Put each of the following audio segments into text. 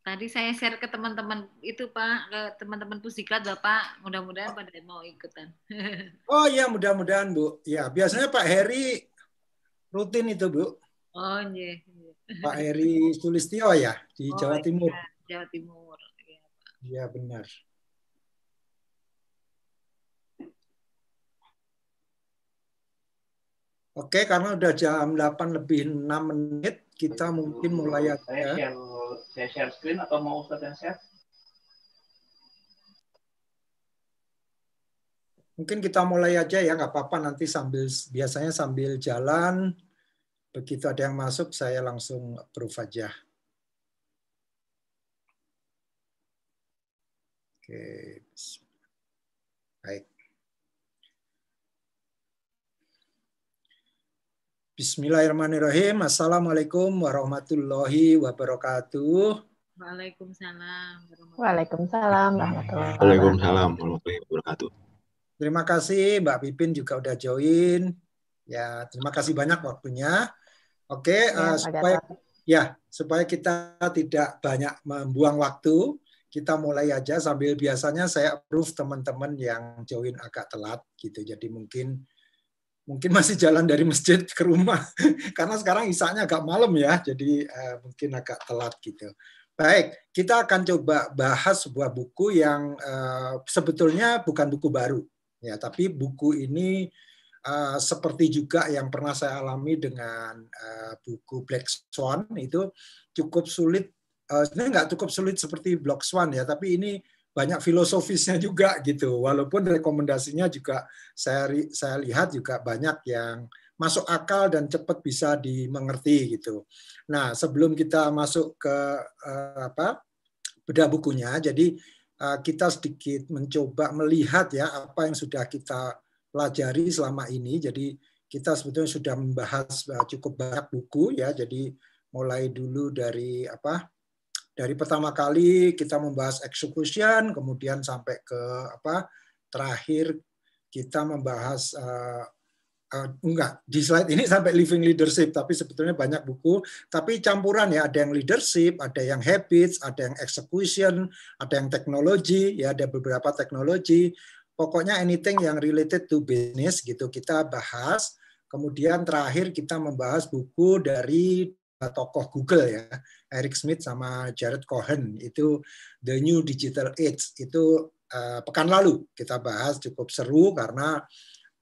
Tadi saya share ke teman-teman itu Pak, ke teman-teman Pusdiklat Bapak, mudah-mudahan pada mau ikutan. oh iya, mudah-mudahan Bu. Ya, biasanya Pak Heri rutin itu Bu. Oh iya. iya. Pak Heri Sulistio ya di oh, Jawa iya, Timur. Iya, Jawa Timur. Iya ya, benar. Oke, karena udah jam 8 lebih 6 menit, kita mungkin mulai aja saya share screen atau mau Ustadz yang share? Mungkin kita mulai aja ya, nggak apa-apa nanti sambil biasanya sambil jalan, begitu ada yang masuk saya langsung proof aja. Oke, baik. Bismillahirrahmanirrahim. Assalamualaikum warahmatullahi wabarakatuh. Waalaikumsalam. Waalaikumsalam. Waalaikumsalam warahmatullahi Terima kasih Mbak Pipin juga udah join. Ya, terima kasih banyak waktunya. Oke, ya, uh, supaya ya supaya kita tidak banyak membuang waktu, kita mulai aja sambil biasanya saya approve teman-teman yang join agak telat gitu. Jadi mungkin mungkin masih jalan dari masjid ke rumah karena sekarang isanya agak malam ya jadi uh, mungkin agak telat gitu baik kita akan coba bahas sebuah buku yang uh, sebetulnya bukan buku baru ya tapi buku ini uh, seperti juga yang pernah saya alami dengan uh, buku Black Swan itu cukup sulit uh, sebenarnya nggak cukup sulit seperti Black Swan ya tapi ini banyak filosofisnya juga gitu. Walaupun rekomendasinya juga saya saya lihat juga banyak yang masuk akal dan cepat bisa dimengerti gitu. Nah, sebelum kita masuk ke uh, apa bedah bukunya, jadi uh, kita sedikit mencoba melihat ya apa yang sudah kita pelajari selama ini. Jadi kita sebetulnya sudah membahas eh, cukup banyak buku ya. Jadi mulai dulu dari apa dari pertama kali kita membahas execution, kemudian sampai ke apa terakhir kita membahas uh, uh, enggak di slide ini sampai living leadership, tapi sebetulnya banyak buku, tapi campuran ya ada yang leadership, ada yang habits, ada yang execution, ada yang teknologi, ya ada beberapa teknologi. Pokoknya anything yang related to business gitu kita bahas. Kemudian terakhir kita membahas buku dari Eh, tokoh Google ya, Eric Smith sama Jared Cohen itu The New Digital Age itu uh, pekan lalu kita bahas cukup seru karena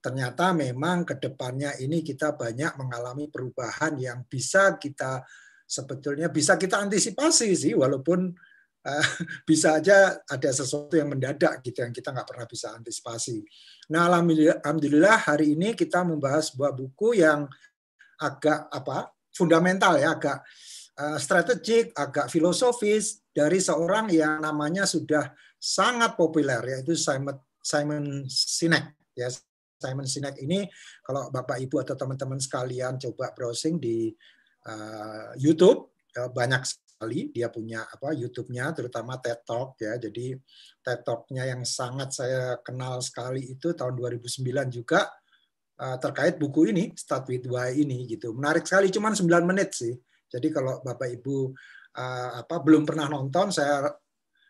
ternyata memang kedepannya ini kita banyak mengalami perubahan yang bisa kita sebetulnya bisa kita antisipasi sih walaupun uh, bisa aja ada sesuatu yang mendadak gitu yang kita nggak pernah bisa antisipasi. Nah alhamdulillah, alhamdulillah hari ini kita membahas sebuah buku yang agak apa fundamental ya, agak eh, strategik, agak filosofis dari seorang yang namanya sudah sangat populer yaitu Simon Simon Sinek ya. Simon Sinek ini kalau Bapak Ibu atau teman-teman sekalian coba browsing di uh, YouTube eh, banyak sekali dia punya apa YouTube-nya terutama TED Talk ya. Jadi TED Talk-nya yang sangat saya kenal sekali itu tahun 2009 juga Eh, terkait buku ini, Start with Why ini gitu. Menarik sekali, cuman 9 menit sih. Jadi kalau Bapak Ibu eh, apa belum pernah nonton, saya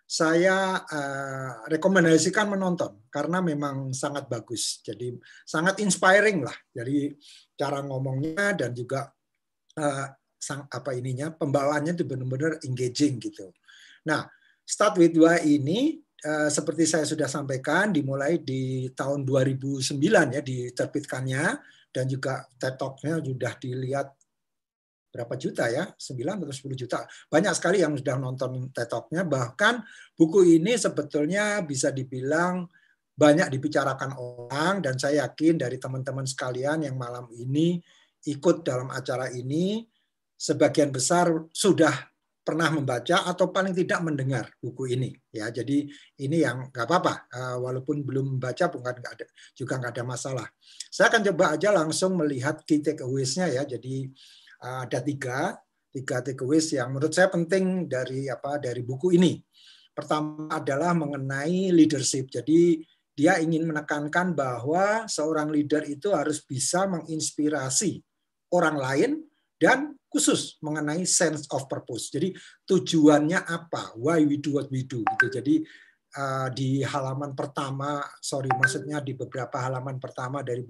saya uh, rekomendasikan menonton karena memang sangat bagus. Jadi sangat inspiring lah. Jadi cara ngomongnya dan juga uh, sang apa ininya pembawaannya itu benar-benar engaging gitu. Nah, start with why ini Eh, seperti saya sudah sampaikan dimulai di tahun 2009 ya diterbitkannya dan juga TED sudah dilihat berapa juta ya 9 atau 10 juta banyak sekali yang sudah nonton TED bahkan buku ini sebetulnya bisa dibilang banyak dibicarakan orang dan saya yakin dari teman-teman sekalian yang malam ini ikut dalam acara ini sebagian besar sudah pernah membaca atau paling tidak mendengar buku ini ya jadi ini yang nggak apa-apa eh, walaupun belum membaca bukan nggak ada juga nggak ada masalah saya akan coba aja langsung melihat key takeaways-nya ya jadi eh, ada tiga tiga takeaways yang menurut saya penting dari apa dari buku ini pertama adalah mengenai leadership jadi dia ingin menekankan bahwa seorang leader itu harus bisa menginspirasi orang lain dan khusus mengenai sense of purpose. Jadi tujuannya apa? Why we do what we do gitu. Jadi uh, di halaman pertama, sorry maksudnya di beberapa halaman pertama dari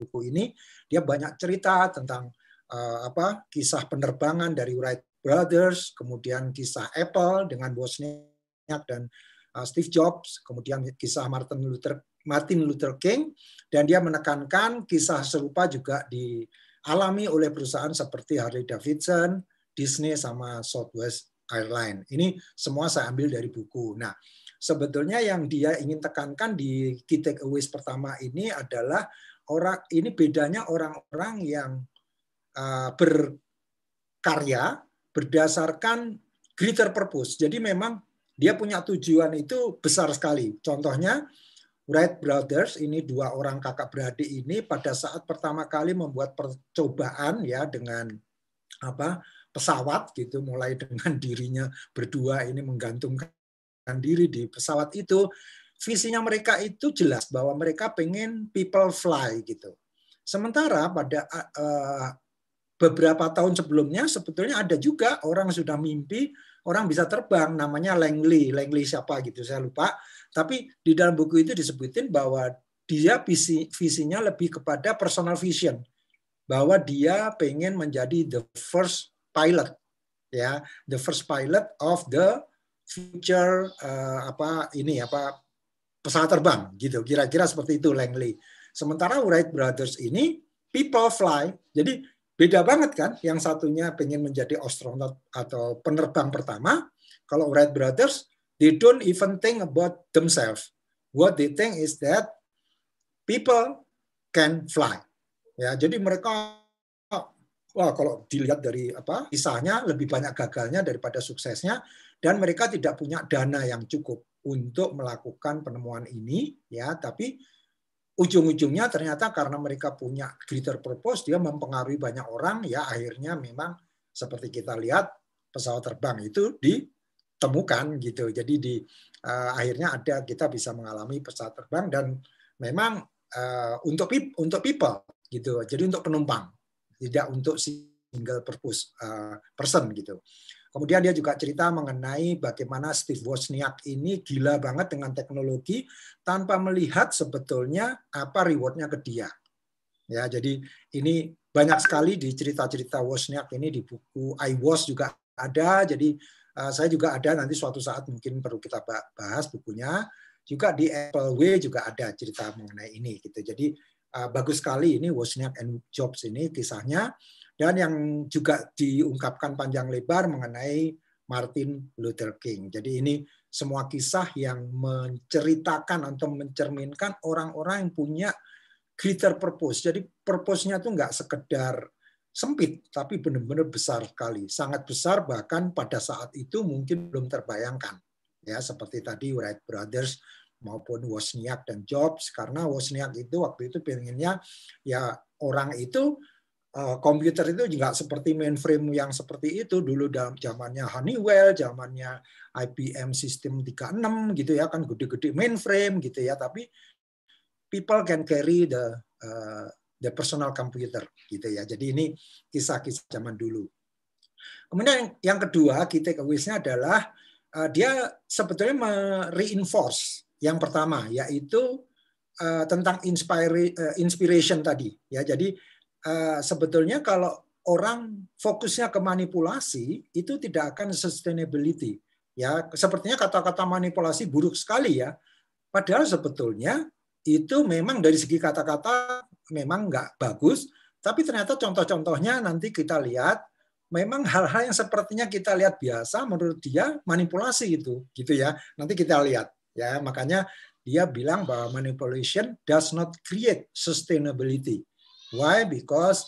buku ini dia banyak cerita tentang uh, apa kisah penerbangan dari Wright Brothers, kemudian kisah Apple dengan Wozniak dan uh, Steve Jobs, kemudian kisah Martin Luther Martin Luther King dan dia menekankan kisah serupa juga di alami oleh perusahaan seperti Harley Davidson, Disney sama Southwest Airlines. Ini semua saya ambil dari buku. Nah, sebetulnya yang dia ingin tekankan di key takeaways pertama ini adalah orang ini bedanya orang-orang yang uh, berkarya berdasarkan greater purpose. Jadi memang dia punya tujuan itu besar sekali. Contohnya Wright brothers ini dua orang kakak beradik ini pada saat pertama kali membuat percobaan ya dengan apa pesawat gitu mulai dengan dirinya berdua ini menggantungkan diri di pesawat itu visinya mereka itu jelas bahwa mereka pengen people fly gitu. Sementara pada uh, beberapa tahun sebelumnya sebetulnya ada juga orang sudah mimpi orang bisa terbang namanya Langley, Langley siapa gitu saya lupa. Tapi di dalam buku itu disebutin bahwa dia visi, visinya lebih kepada personal vision bahwa dia pengen menjadi the first pilot ya the first pilot of the future uh, apa ini apa pesawat terbang gitu kira-kira seperti itu Langley sementara Wright brothers ini people fly jadi beda banget kan yang satunya pengen menjadi astronot atau penerbang pertama kalau Wright brothers They don't even think about themselves. What they think is that people can fly. Ya, jadi mereka wah kalau dilihat dari apa kisahnya lebih banyak gagalnya daripada suksesnya dan mereka tidak punya dana yang cukup untuk melakukan penemuan ini ya tapi ujung-ujungnya ternyata karena mereka punya greater purpose dia mempengaruhi banyak orang ya akhirnya memang seperti kita lihat pesawat terbang itu di temukan gitu. Jadi di uh, akhirnya ada kita bisa mengalami pesawat terbang dan memang uh, untuk pip, untuk people gitu. Jadi untuk penumpang, tidak untuk single purpose uh, person gitu. Kemudian dia juga cerita mengenai bagaimana Steve Wozniak ini gila banget dengan teknologi tanpa melihat sebetulnya apa rewardnya ke dia. Ya, jadi ini banyak sekali di cerita-cerita Wozniak ini di buku I Was juga ada. Jadi Eh, saya juga ada nanti suatu saat mungkin perlu kita bahas bukunya. Juga di Apple Way juga ada cerita mengenai ini gitu. Jadi eh, bagus sekali ini Wozniak and Jobs ini kisahnya dan yang juga diungkapkan panjang lebar mengenai Martin Luther King. Jadi ini semua kisah yang menceritakan atau mencerminkan orang-orang yang punya greater purpose. Jadi purpose-nya tuh nggak sekedar sempit, tapi benar-benar besar sekali. Sangat besar bahkan pada saat itu mungkin belum terbayangkan. Ya, seperti tadi Wright Brothers maupun Wozniak dan Jobs karena Wozniak itu waktu itu pengennya ya orang itu eh, komputer itu juga seperti mainframe yang seperti itu dulu dalam zamannya Honeywell, zamannya IBM System 36 gitu ya kan gede-gede mainframe gitu ya tapi people can carry the uh, the personal computer gitu ya. Jadi ini kisah-kisah zaman dulu. Kemudian yang kedua kita Wisnya adalah uh, dia sebetulnya mereinforce yang pertama yaitu uh, tentang inspire, uh, inspiration tadi ya. Jadi uh, sebetulnya kalau orang fokusnya ke manipulasi itu tidak akan sustainability ya. Sepertinya kata-kata manipulasi buruk sekali ya. Padahal sebetulnya itu memang dari segi kata-kata memang nggak bagus, tapi ternyata contoh-contohnya nanti kita lihat memang hal-hal yang sepertinya kita lihat biasa menurut dia manipulasi itu, gitu ya. Nanti kita lihat ya, makanya dia bilang bahwa manipulation does not create sustainability. Why? Because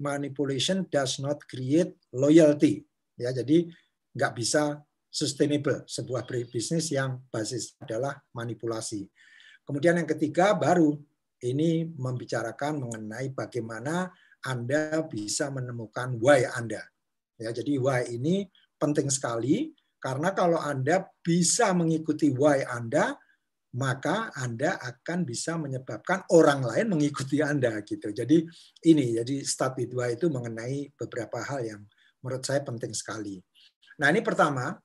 manipulation does not create loyalty. Ya, jadi nggak bisa sustainable sebuah bisnis yang basis adalah manipulasi. Kemudian yang ketiga baru ini membicarakan mengenai bagaimana Anda bisa menemukan why Anda. Ya, jadi why ini penting sekali karena kalau Anda bisa mengikuti why Anda, maka Anda akan bisa menyebabkan orang lain mengikuti Anda gitu. Jadi ini jadi stat why itu mengenai beberapa hal yang menurut saya penting sekali. Nah, ini pertama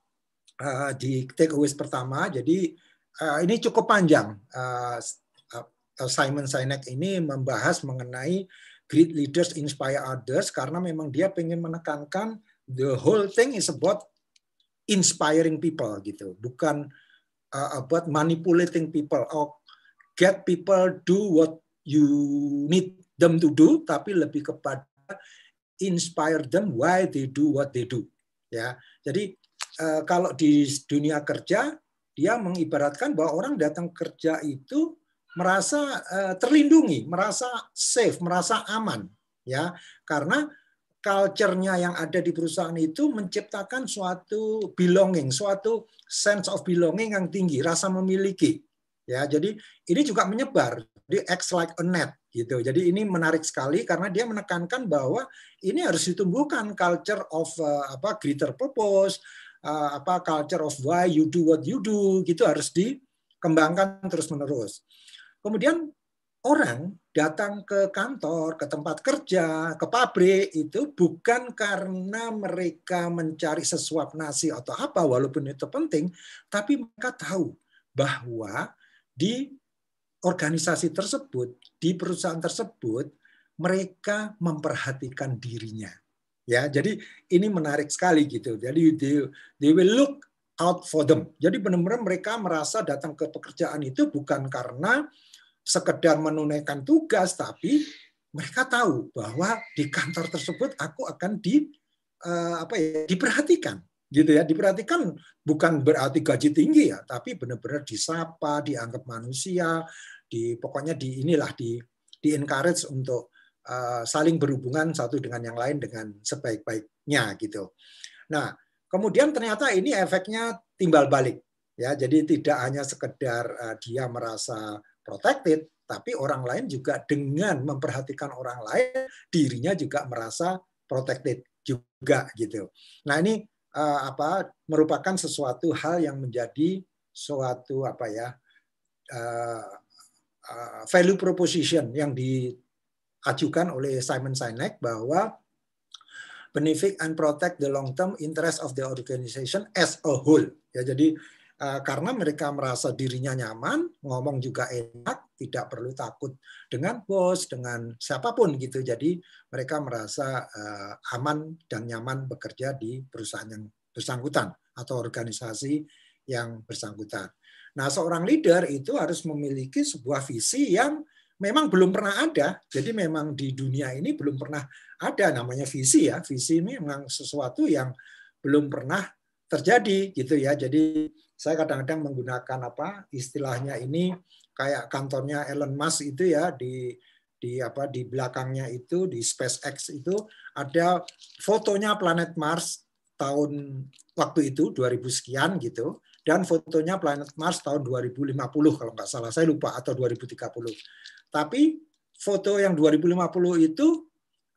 eh, di take away pertama jadi eh, ini cukup panjang eh, Eh, Simon Sinek ini membahas mengenai great leaders inspire others karena memang dia ingin menekankan the whole thing is about inspiring people gitu, bukan uh, about manipulating people or get people do what you need them to do, tapi lebih kepada inspire them why they do what they do. Ya, jadi uh, kalau di dunia kerja dia mengibaratkan bahwa orang datang kerja itu merasa uh, terlindungi, merasa safe, merasa aman ya. Karena culture-nya yang ada di perusahaan itu menciptakan suatu belonging, suatu sense of belonging yang tinggi, rasa memiliki. Ya, jadi ini juga menyebar di acts like a net gitu. Jadi ini menarik sekali karena dia menekankan bahwa ini harus ditumbuhkan culture of uh, apa greater purpose, uh, apa culture of why you do what you do gitu harus dikembangkan terus-menerus. Kemudian orang datang ke kantor, ke tempat kerja, ke pabrik itu bukan karena mereka mencari sesuap nasi atau apa walaupun itu penting, tapi mereka tahu bahwa di organisasi tersebut, di perusahaan tersebut mereka memperhatikan dirinya. Ya, jadi ini menarik sekali gitu. Jadi they, they will look out for them. Jadi benar-benar mereka merasa datang ke pekerjaan itu bukan karena sekedar menunaikan tugas, tapi mereka tahu bahwa di kantor tersebut aku akan di eh, apa ya diperhatikan gitu ya diperhatikan bukan berarti gaji tinggi ya tapi benar-benar disapa dianggap manusia di pokoknya di inilah di di encourage untuk uh, saling berhubungan satu dengan yang lain dengan sebaik-baiknya gitu nah kemudian ternyata ini efeknya timbal balik ya jadi tidak hanya sekedar uh, dia merasa protected, tapi orang lain juga dengan memperhatikan orang lain, dirinya juga merasa protected juga gitu. Nah ini uh, apa merupakan sesuatu hal yang menjadi suatu apa ya uh, uh, value proposition yang diajukan oleh Simon Sinek bahwa benefit and protect the long term interest of the organization as a whole. Ya jadi Eh, karena mereka merasa dirinya nyaman, ngomong juga enak, tidak perlu takut dengan bos, dengan siapapun gitu. Jadi mereka merasa eh, aman dan nyaman bekerja di perusahaan yang bersangkutan atau organisasi yang bersangkutan. Nah, seorang leader itu harus memiliki sebuah visi yang memang belum pernah ada. Jadi memang di dunia ini belum pernah ada namanya visi ya. Visi ini memang sesuatu yang belum pernah terjadi gitu ya. Jadi saya kadang-kadang menggunakan apa istilahnya ini kayak kantornya Elon Musk itu ya di di apa di belakangnya itu di SpaceX itu ada fotonya planet Mars tahun waktu itu 2000 sekian gitu dan fotonya planet Mars tahun 2050 kalau nggak salah saya lupa atau 2030 tapi foto yang 2050 itu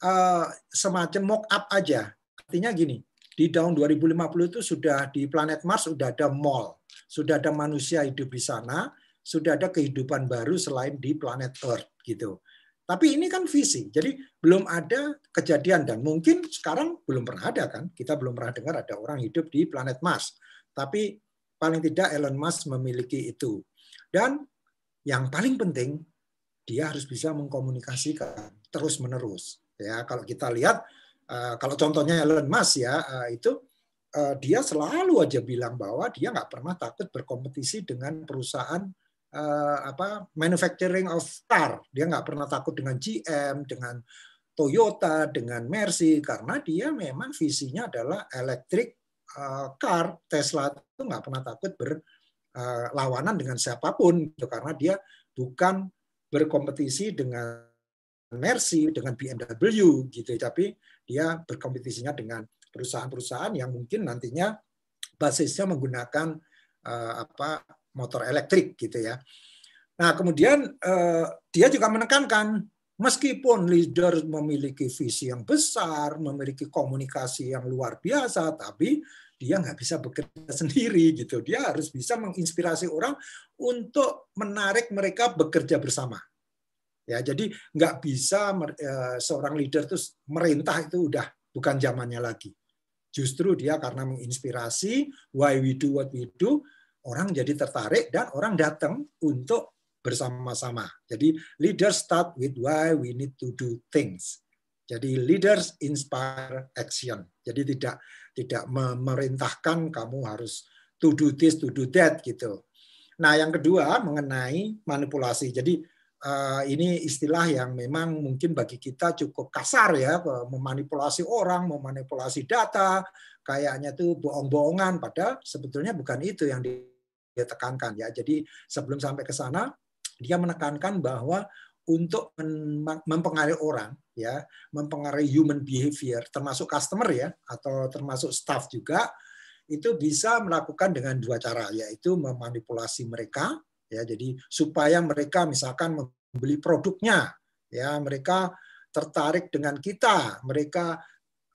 uh, semacam mock up aja artinya gini di tahun 2050 itu sudah di planet Mars sudah ada mall, sudah ada manusia hidup di sana, sudah ada kehidupan baru selain di planet Earth gitu. Tapi ini kan visi, jadi belum ada kejadian dan mungkin sekarang belum pernah ada kan? Kita belum pernah dengar ada orang hidup di planet Mars. Tapi paling tidak Elon Musk memiliki itu. Dan yang paling penting dia harus bisa mengkomunikasikan terus menerus. Ya, kalau kita lihat Eh, kalau contohnya Elon Musk ya eh, itu eh, dia selalu aja bilang bahwa dia nggak pernah takut berkompetisi dengan perusahaan apa manufacturing of car. Dia nggak pernah takut dengan GM, dengan Toyota, dengan Mercy karena dia memang visinya adalah electric car. Tesla itu nggak pernah takut berlawanan dengan siapapun gitu, karena dia bukan berkompetisi dengan Mercy, dengan BMW gitu, ya. tapi dia berkompetisinya dengan perusahaan-perusahaan yang mungkin nantinya basisnya menggunakan uh, apa motor elektrik gitu ya. Nah, kemudian uh, dia juga menekankan meskipun leader memiliki visi yang besar, memiliki komunikasi yang luar biasa, tapi dia nggak bisa bekerja sendiri gitu. Dia harus bisa menginspirasi orang untuk menarik mereka bekerja bersama. Ya, jadi nggak bisa eh, seorang leader terus merintah itu udah bukan zamannya lagi. Justru dia karena menginspirasi why we do what we do, orang jadi tertarik dan orang datang untuk bersama-sama. Jadi leaders start with why we need to do things. Jadi leaders inspire action. Jadi tidak tidak memerintahkan kamu harus to do this, to do that gitu. Nah, yang kedua mengenai manipulasi. Jadi Eh, ini istilah yang memang mungkin bagi kita cukup kasar ya, memanipulasi orang, memanipulasi data, kayaknya itu bohong-bohongan, padahal sebetulnya bukan itu yang ditekankan ya. Jadi sebelum sampai ke sana, dia menekankan bahwa untuk mempengaruhi orang ya, mempengaruhi human behavior termasuk customer ya atau termasuk staff juga itu bisa melakukan dengan dua cara yaitu memanipulasi mereka ya jadi supaya mereka misalkan membeli produknya ya mereka tertarik dengan kita mereka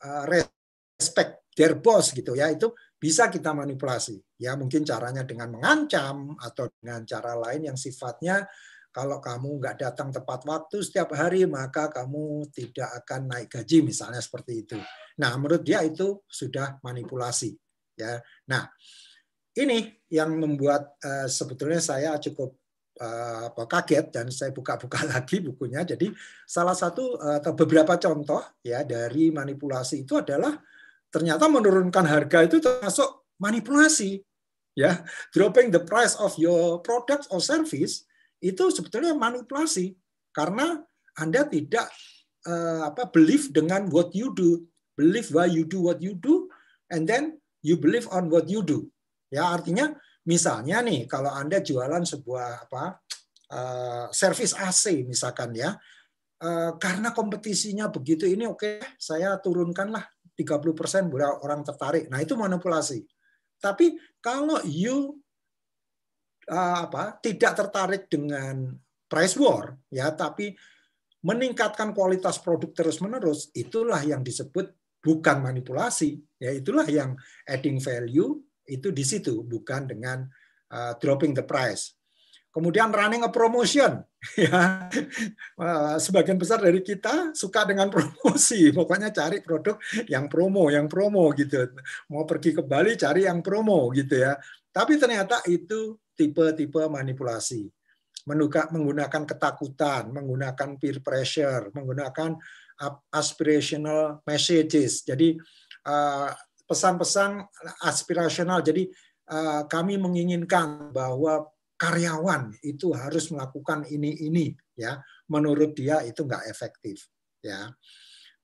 eh, respect their boss gitu ya itu bisa kita manipulasi ya mungkin caranya dengan mengancam atau dengan cara lain yang sifatnya kalau kamu nggak datang tepat waktu setiap hari maka kamu tidak akan naik gaji misalnya seperti itu nah menurut dia itu sudah manipulasi ya nah ini yang membuat uh, sebetulnya saya cukup uh, kaget dan saya buka-buka lagi bukunya. Jadi salah satu eh, atau beberapa contoh ya dari manipulasi itu adalah ternyata menurunkan harga itu termasuk manipulasi ya dropping the price of your product or service itu sebetulnya manipulasi karena anda tidak uh, apa believe dengan what you do believe why you do what you do and then you believe on what you do Ya, artinya misalnya nih kalau Anda jualan sebuah apa uh, eh, servis AC misalkan ya. Uh, karena kompetisinya begitu ini oke okay, saya turunkanlah 30% buat orang tertarik. Nah, itu manipulasi. Tapi kalau you uh, apa tidak tertarik dengan price war ya, tapi meningkatkan kualitas produk terus-menerus, itulah yang disebut bukan manipulasi, ya itulah yang adding value itu di situ bukan dengan uh, dropping the price. Kemudian running a promotion, ya uh, sebagian besar dari kita suka dengan promosi, pokoknya cari produk yang promo, yang promo gitu. Mau pergi ke Bali cari yang promo gitu ya. Tapi ternyata itu tipe-tipe manipulasi menggunakan ketakutan, menggunakan peer pressure, menggunakan uh, aspirational messages. Jadi uh, pesan-pesan aspirasional. Jadi eh, kami menginginkan bahwa karyawan itu harus melakukan ini ini ya. Menurut dia itu nggak efektif ya.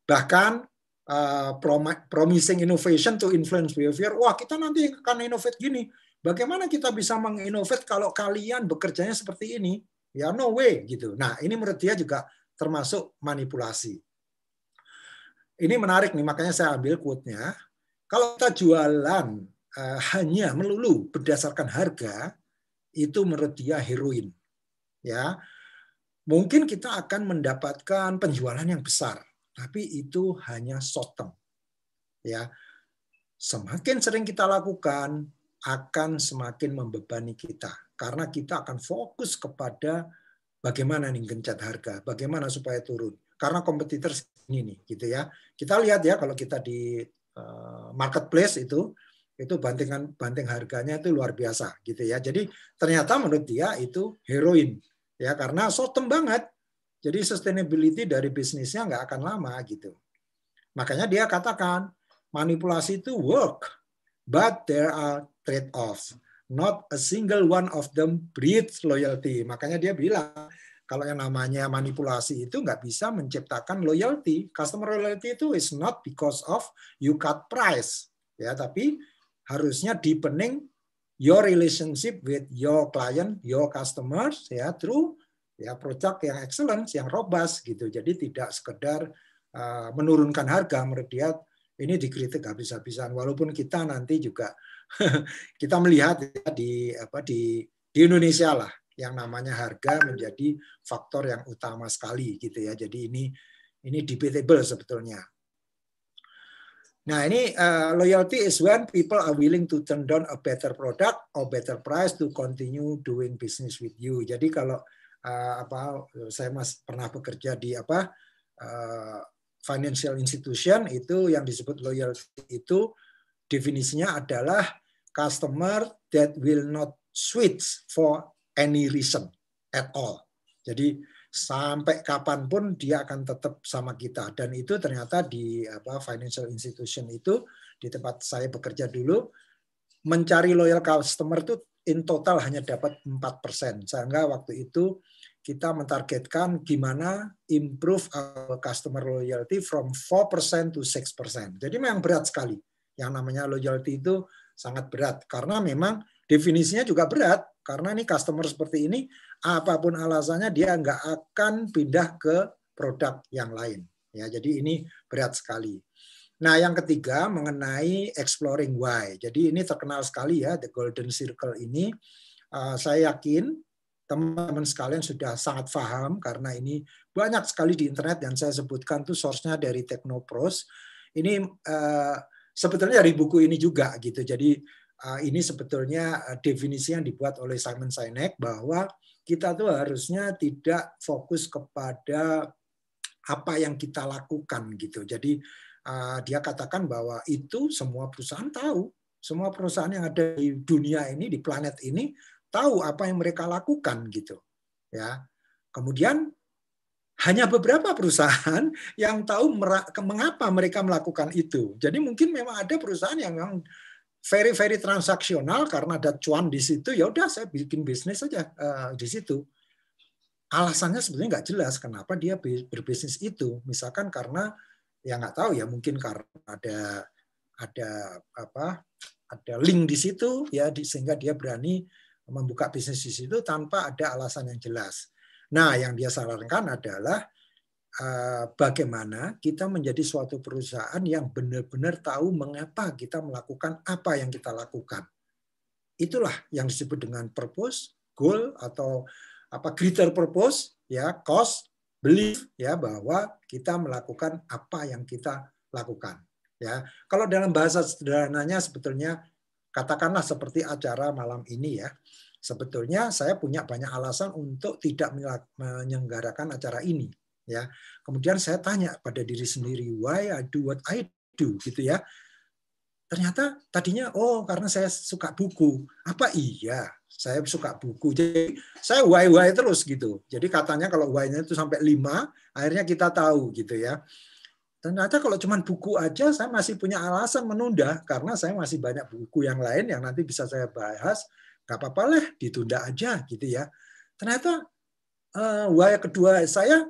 Bahkan Uh, promising innovation to influence behavior. Wah, kita nanti akan innovate gini. Bagaimana kita bisa menginovate kalau kalian bekerjanya seperti ini? Ya no way gitu. Nah, ini menurut dia juga termasuk manipulasi. Ini menarik nih, makanya saya ambil quote-nya. Kalau kita jualan uh, hanya melulu berdasarkan harga, itu menurut dia heroin. Ya, mungkin kita akan mendapatkan penjualan yang besar, tapi itu hanya short Ya, semakin sering kita lakukan akan semakin membebani kita karena kita akan fokus kepada bagaimana nih gencet harga, bagaimana supaya turun. Karena kompetitor ini nih, gitu ya. Kita lihat ya kalau kita di Eh, marketplace itu itu bantingan banting harganya itu luar biasa gitu ya. Jadi ternyata menurut dia itu heroin ya karena sotem banget. Jadi sustainability dari bisnisnya nggak akan lama gitu. Makanya dia katakan manipulasi itu work, but there are trade-offs. Not a single one of them breeds loyalty. Makanya dia bilang kalau yang namanya manipulasi itu nggak bisa menciptakan loyalty. Customer loyalty itu is not because of you cut price, ya, tapi harusnya deepening your relationship with your client, your customers, ya, through ya produk yang excellent, yang robust gitu. Jadi tidak sekedar uh, menurunkan harga menurut ini dikritik habis-habisan. Walaupun kita nanti juga kita melihat ya, di apa di di Indonesia lah yang namanya harga menjadi faktor yang utama sekali gitu ya. Jadi ini ini debatable sebetulnya. Nah ini uh, loyalty is when people are willing to turn down a better product or better price to continue doing business with you. Jadi kalau uh, apa saya mas pernah bekerja di apa uh, financial institution itu yang disebut loyalty itu definisinya adalah customer that will not switch for any reason at all. Jadi sampai kapanpun dia akan tetap sama kita dan itu ternyata di apa financial institution itu di tempat saya bekerja dulu mencari loyal customer itu in total hanya dapat 4%. Sehingga waktu itu kita mentargetkan gimana improve our customer loyalty from 4% to 6%. Jadi memang berat sekali. Yang namanya loyalty itu sangat berat karena memang definisinya juga berat karena ini customer seperti ini, apapun alasannya dia nggak akan pindah ke produk yang lain. Ya, jadi ini berat sekali. Nah, yang ketiga mengenai exploring why. Jadi ini terkenal sekali ya, the golden circle ini. Uh, saya yakin teman-teman sekalian sudah sangat paham karena ini banyak sekali di internet yang saya sebutkan tuh source-nya dari Technopros. Ini uh, sebetulnya dari buku ini juga gitu. Jadi Eh, ini sebetulnya eh, definisi yang dibuat oleh Simon Sinek bahwa kita tuh harusnya tidak fokus kepada apa yang kita lakukan gitu. Jadi eh, dia katakan bahwa itu semua perusahaan tahu, semua perusahaan yang ada di dunia ini di planet ini tahu apa yang mereka lakukan gitu. Ya. Kemudian hanya beberapa perusahaan yang tahu mengapa mereka melakukan itu. Jadi mungkin memang ada perusahaan yang very very transaksional karena ada cuan di situ ya udah saya bikin bisnis saja uh, di situ alasannya sebenarnya nggak jelas kenapa dia berbisnis itu misalkan karena ya nggak tahu ya mungkin karena ada ada apa ada link di situ ya di, sehingga dia berani membuka bisnis di situ tanpa ada alasan yang jelas nah yang dia sarankan adalah Eh, bagaimana kita menjadi suatu perusahaan yang benar-benar tahu mengapa kita melakukan apa yang kita lakukan. Itulah yang disebut dengan purpose, goal atau apa greater purpose, ya, cost, belief ya bahwa kita melakukan apa yang kita lakukan. Ya, kalau dalam bahasa sederhananya sebetulnya katakanlah seperti acara malam ini ya. Sebetulnya saya punya banyak alasan untuk tidak menyelenggarakan acara ini ya kemudian saya tanya pada diri sendiri why I do what I do gitu ya ternyata tadinya oh karena saya suka buku apa iya saya suka buku jadi saya why why terus gitu jadi katanya kalau why-nya itu sampai lima akhirnya kita tahu gitu ya ternyata kalau cuma buku aja saya masih punya alasan menunda karena saya masih banyak buku yang lain yang nanti bisa saya bahas nggak apa-apa lah ditunda aja gitu ya ternyata uh, why kedua saya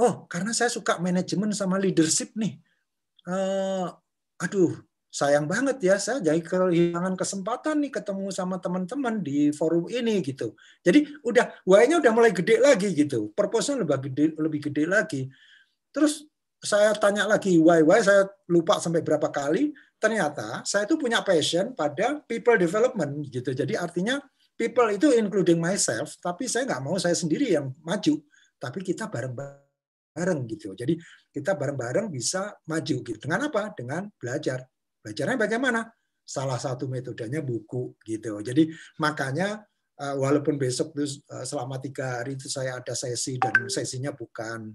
oh karena saya suka manajemen sama leadership nih. Uh, aduh, sayang banget ya saya jadi kehilangan kesempatan nih ketemu sama teman-teman di forum ini gitu. Jadi udah why-nya udah mulai gede lagi gitu. purpose lebih gede lebih gede lagi. Terus saya tanya lagi why why saya lupa sampai berapa kali ternyata saya itu punya passion pada people development gitu. Jadi artinya people itu including myself, tapi saya nggak mau saya sendiri yang maju, tapi kita bareng-bareng bareng gitu. Jadi kita bareng-bareng bisa maju gitu. Dengan apa? Dengan belajar. Belajarnya bagaimana? Salah satu metodenya buku gitu. Jadi makanya eh, walaupun besok itu eh, selama tiga hari itu saya ada sesi dan sesinya bukan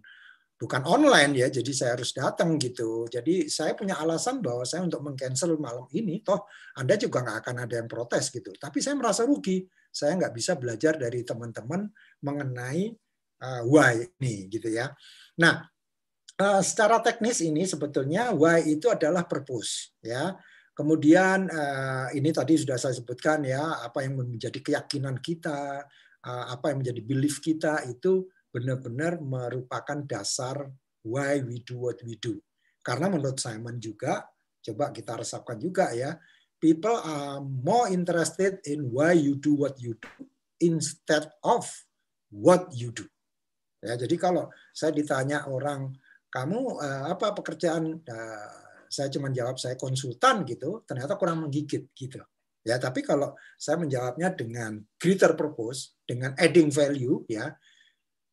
bukan online ya, jadi saya harus datang gitu. Jadi saya punya alasan bahwa saya untuk mengcancel malam ini, toh Anda juga nggak akan ada yang protes gitu. Tapi saya merasa rugi, saya nggak bisa belajar dari teman-teman mengenai uh, why nih gitu ya. Nah, eh, secara teknis ini sebetulnya why itu adalah purpose ya. Kemudian eh, ini tadi sudah saya sebutkan ya apa yang menjadi keyakinan kita, eh, apa yang menjadi belief kita itu benar-benar merupakan dasar why we do what we do. Karena menurut Simon juga coba kita resapkan juga ya, people are more interested in why you do what you do instead of what you do. Ya, jadi kalau saya ditanya orang kamu eh, apa pekerjaan, nah, saya cuma jawab saya konsultan gitu, ternyata kurang menggigit gitu. Ya, tapi kalau saya menjawabnya dengan greater purpose, dengan adding value, ya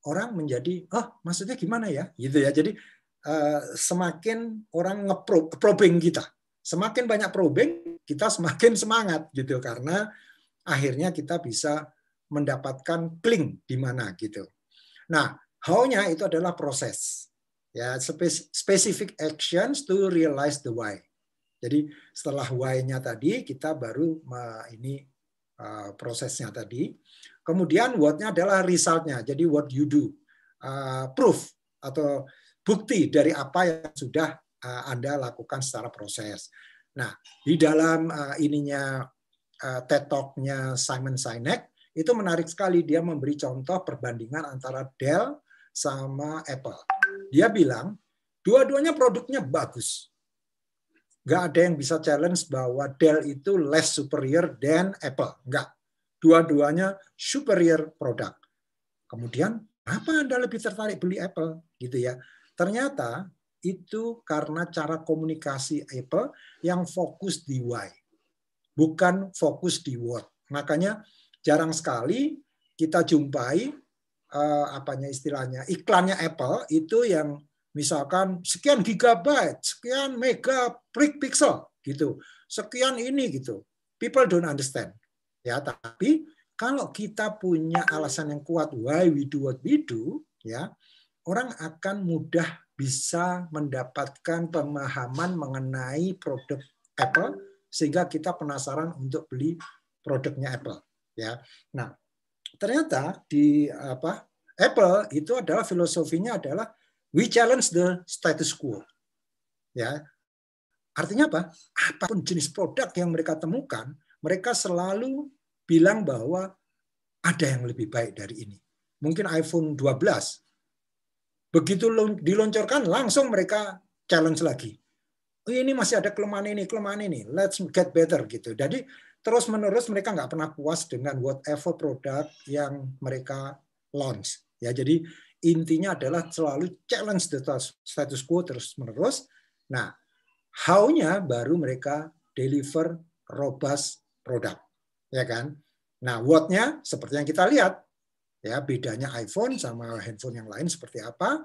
orang menjadi, oh maksudnya gimana ya, gitu ya. Jadi eh, semakin orang ngeprobing kita, semakin banyak probing kita semakin semangat gitu karena akhirnya kita bisa mendapatkan link di mana gitu. Nah, how-nya itu adalah proses. Ya, specific actions to realize the why. Jadi setelah why-nya tadi kita baru ini uh, prosesnya tadi. Kemudian what-nya adalah result-nya. Jadi what you do, uh, proof atau bukti dari apa yang sudah uh, Anda lakukan secara proses. Nah, di dalam uh, ininya uh, TED Talk-nya Simon Sinek itu menarik sekali dia memberi contoh perbandingan antara Dell sama Apple. Dia bilang dua-duanya produknya bagus. Gak ada yang bisa challenge bahwa Dell itu less superior than Apple. Nggak. Dua-duanya superior produk. Kemudian, apa Anda lebih tertarik beli Apple? Gitu ya. Ternyata itu karena cara komunikasi Apple yang fokus di why, bukan fokus di what. Makanya jarang sekali kita jumpai eh, apanya istilahnya iklannya Apple itu yang misalkan sekian gigabyte, sekian mega pixel gitu, sekian ini gitu. People don't understand. Ya, tapi kalau kita punya alasan yang kuat why we do what we do, ya, orang akan mudah bisa mendapatkan pemahaman mengenai produk Apple sehingga kita penasaran untuk beli produknya Apple ya. Nah, ternyata di apa Apple itu adalah filosofinya adalah we challenge the status quo. Ya. Artinya apa? Apapun jenis produk yang mereka temukan, mereka selalu bilang bahwa ada yang lebih baik dari ini. Mungkin iPhone 12 begitu diluncurkan langsung mereka challenge lagi. Oh, ini masih ada kelemahan ini, kelemahan ini. Let's get better gitu. Jadi terus-menerus mereka nggak pernah puas dengan whatever produk yang mereka launch. Ya, jadi intinya adalah selalu challenge the status quo terus-menerus. Nah, how-nya baru mereka deliver robust produk. Ya kan? Nah, what-nya seperti yang kita lihat. Ya, bedanya iPhone sama handphone yang lain seperti apa?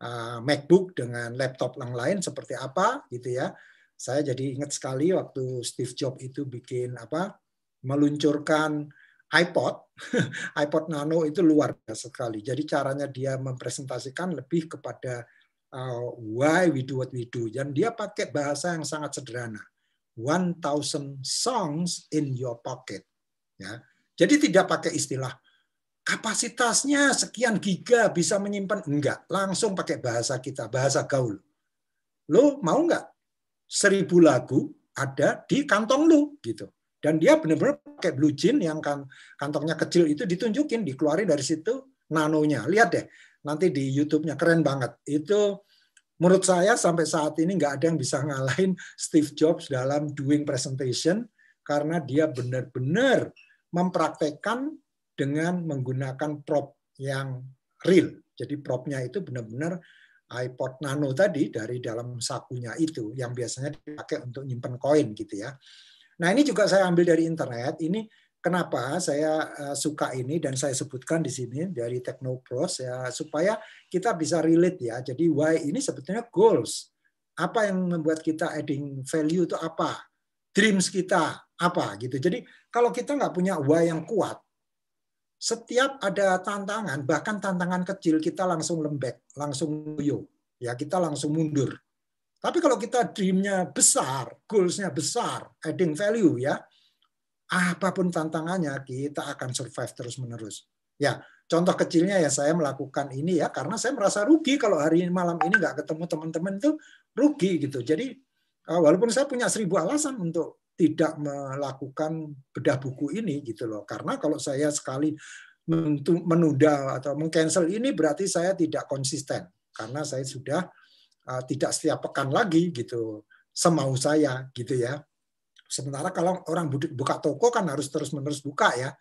Eh, MacBook dengan laptop yang lain seperti apa gitu ya saya jadi ingat sekali waktu Steve Jobs itu bikin apa meluncurkan iPod, iPod Nano itu luar biasa sekali. Jadi caranya dia mempresentasikan lebih kepada uh, why we do what we do. Dan dia pakai bahasa yang sangat sederhana. One thousand songs in your pocket. Ya. Jadi tidak pakai istilah kapasitasnya sekian giga bisa menyimpan enggak, langsung pakai bahasa kita, bahasa gaul. Lo mau enggak seribu lagu ada di kantong lu gitu. Dan dia benar-benar pakai blue jean yang kan, kantongnya kecil itu ditunjukin, dikeluarin dari situ nanonya. Lihat deh, nanti di YouTube-nya keren banget. Itu menurut saya sampai saat ini nggak ada yang bisa ngalahin Steve Jobs dalam doing presentation karena dia benar-benar mempraktekkan dengan menggunakan prop yang real. Jadi propnya itu benar-benar iPod Nano tadi dari dalam sakunya itu yang biasanya dipakai untuk nyimpen koin gitu ya. Nah ini juga saya ambil dari internet. Ini kenapa saya eh, suka ini dan saya sebutkan di sini dari Technopros ya supaya kita bisa relate ya. Jadi why ini sebetulnya goals. Apa yang membuat kita adding value itu apa? Dreams kita apa gitu. Jadi kalau kita nggak punya why yang kuat, setiap ada tantangan, bahkan tantangan kecil kita langsung lembek, langsung yo, ya kita langsung mundur. Tapi kalau kita dreamnya besar, goalsnya besar, adding value ya, apapun tantangannya kita akan survive terus menerus. Ya, contoh kecilnya ya saya melakukan ini ya karena saya merasa rugi kalau hari ini malam ini nggak ketemu teman-teman itu rugi gitu. Jadi eh, walaupun saya punya seribu alasan untuk tidak melakukan bedah buku ini gitu loh. Karena kalau saya sekali menunda atau mengcancel ini berarti saya tidak konsisten karena saya sudah uh, tidak setiap pekan lagi gitu semau saya gitu ya. Sementara kalau orang buka toko kan harus terus-menerus buka ya.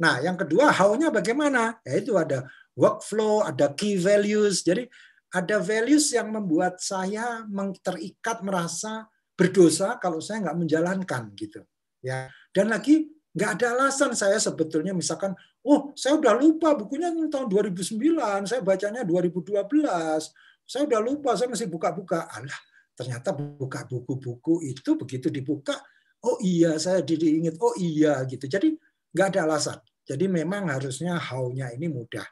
Nah, yang kedua how-nya bagaimana? Ya, itu ada workflow, ada key values. Jadi ada values yang membuat saya terikat merasa berdosa kalau saya nggak menjalankan gitu ya dan lagi nggak ada alasan saya sebetulnya misalkan oh saya udah lupa bukunya tahun 2009 saya bacanya 2012 saya udah lupa saya masih buka-buka alah ternyata buka buku-buku itu begitu dibuka oh iya saya diingat oh iya gitu jadi nggak ada alasan jadi memang harusnya how ini mudah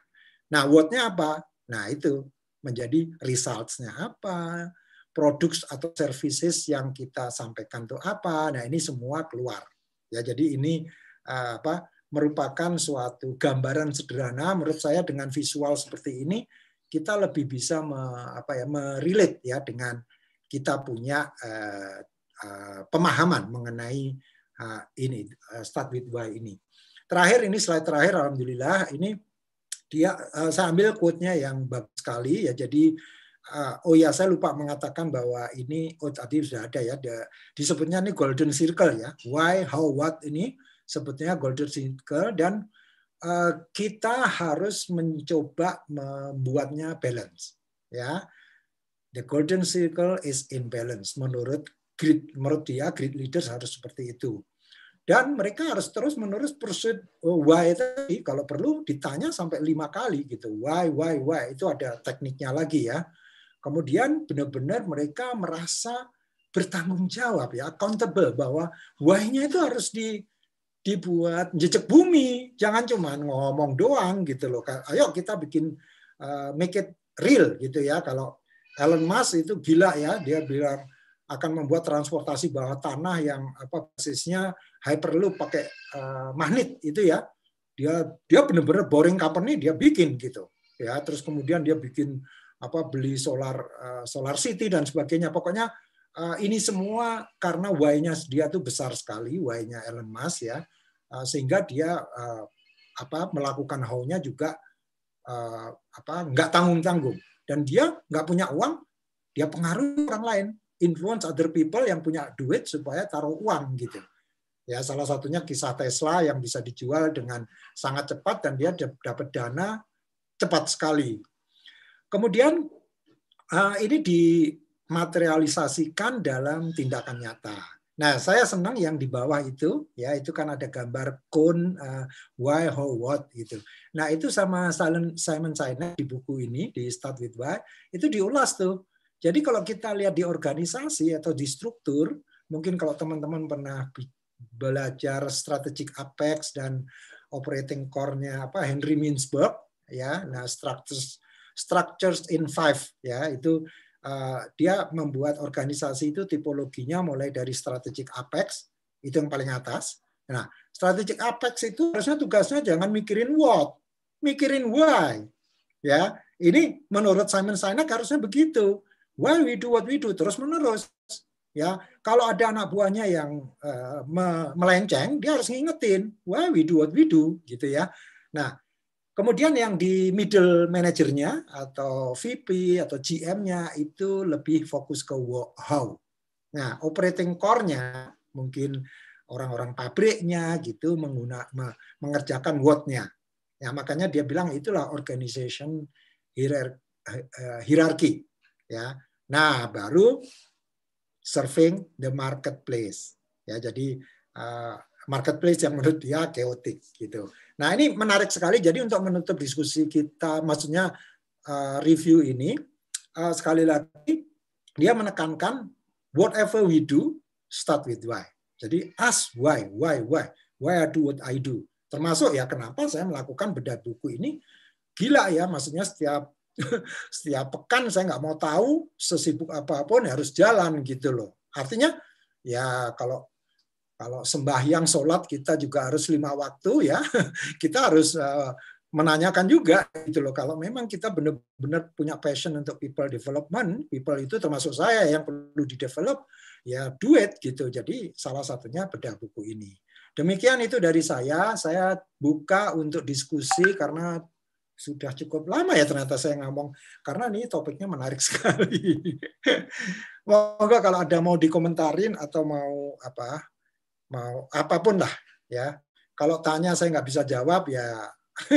nah what apa nah itu menjadi results-nya apa produk atau services yang kita sampaikan itu apa. Nah, ini semua keluar. Ya, jadi ini eh, apa merupakan suatu gambaran sederhana menurut saya dengan visual seperti ini kita lebih bisa me, apa ya merelate ya dengan kita punya uh, uh, pemahaman mengenai uh, ini uh, start with why ini. Terakhir ini slide terakhir alhamdulillah ini dia uh, saya ambil quote-nya yang bagus sekali ya jadi Ah, oh ya saya lupa mengatakan bahwa ini oh tadi sudah ada ya the, disebutnya ini golden circle ya why how what ini sebetulnya golden circle dan uh, kita harus mencoba membuatnya balance ya the golden circle is in balance menurut grid menurut dia grid leaders harus seperti itu dan mereka harus terus menerus pursuit oh, why tadi kalau perlu ditanya sampai lima kali gitu why why why itu ada tekniknya lagi ya Kemudian benar-benar mereka merasa bertanggung jawab ya, accountable bahwa buahnya itu harus di dibuat jejak bumi, jangan cuma ngomong doang gitu loh. Ayo kita bikin uh, make it real gitu ya. Kalau Elon Musk itu gila ya, dia bilang akan membuat transportasi bawah tanah yang apa basisnya hyperloop pakai uh, magnet itu ya. Dia dia benar-benar boring company dia bikin gitu. Ya, terus kemudian dia bikin apa beli solar uh, solar city dan sebagainya. Pokoknya uh, ini semua karena why dia tuh besar sekali, why-nya Elon Musk ya. Uh, sehingga dia uh, apa melakukan how juga uh, apa nggak tanggung-tanggung dan dia nggak punya uang, dia pengaruh orang lain, influence other people yang punya duit supaya taruh uang gitu. Ya, salah satunya kisah Tesla yang bisa dijual dengan sangat cepat dan dia dapat dana cepat sekali Kemudian eh, ini dimaterialisasikan dalam tindakan nyata. Nah, saya senang yang di bawah itu, ya itu kan ada gambar cone, uh, why, how, what gitu. Nah, itu sama Simon Sinek di buku ini, di Start With Why, itu diulas tuh. Jadi kalau kita lihat di organisasi atau di struktur, mungkin kalau teman-teman pernah belajar strategic apex dan operating core-nya apa Henry Mintzberg, ya, nah structures Structures in Five ya itu uh, dia membuat organisasi itu tipologinya mulai dari strategic apex itu yang paling atas. Nah, strategic apex itu harusnya tugasnya jangan mikirin what, mikirin why. Ya, ini menurut Simon Sinek harusnya begitu. Why we do what we do terus menerus. Ya, kalau ada anak buahnya yang uh, melenceng, dia harus ngingetin why we do what we do gitu ya. Nah, Kemudian yang di middle manajernya atau VP atau GM-nya itu lebih fokus ke how. Nah, operating core-nya mungkin orang-orang pabriknya gitu menggunakan mengerjakan what-nya. Ya, makanya dia bilang itulah organization hierarchy eh, hierarki. Ya. Nah, baru serving the marketplace. Ya, jadi eh, marketplace yang menurut dia keotik gitu. Nah ini menarik sekali. Jadi untuk menutup diskusi kita, maksudnya uh, review ini uh, sekali lagi dia menekankan whatever we do start with why. Jadi ask why, why, why, why I do what I do. Termasuk ya kenapa saya melakukan bedah buku ini gila ya maksudnya setiap setiap pekan saya nggak mau tahu sesibuk apapun harus jalan gitu loh. Artinya ya kalau kalau sembahyang sholat kita juga harus lima waktu ya. Kita harus eh, menanyakan juga gitu loh kalau memang kita benar-benar punya passion untuk people development people itu termasuk saya yang perlu di develop ya duet gitu jadi salah satunya bedah buku ini demikian itu dari saya saya buka untuk diskusi karena sudah cukup lama ya ternyata saya ngomong karena ini topiknya menarik sekali moga kalau ada mau dikomentarin atau mau apa mau apapun lah ya. Kalau tanya saya nggak bisa jawab ya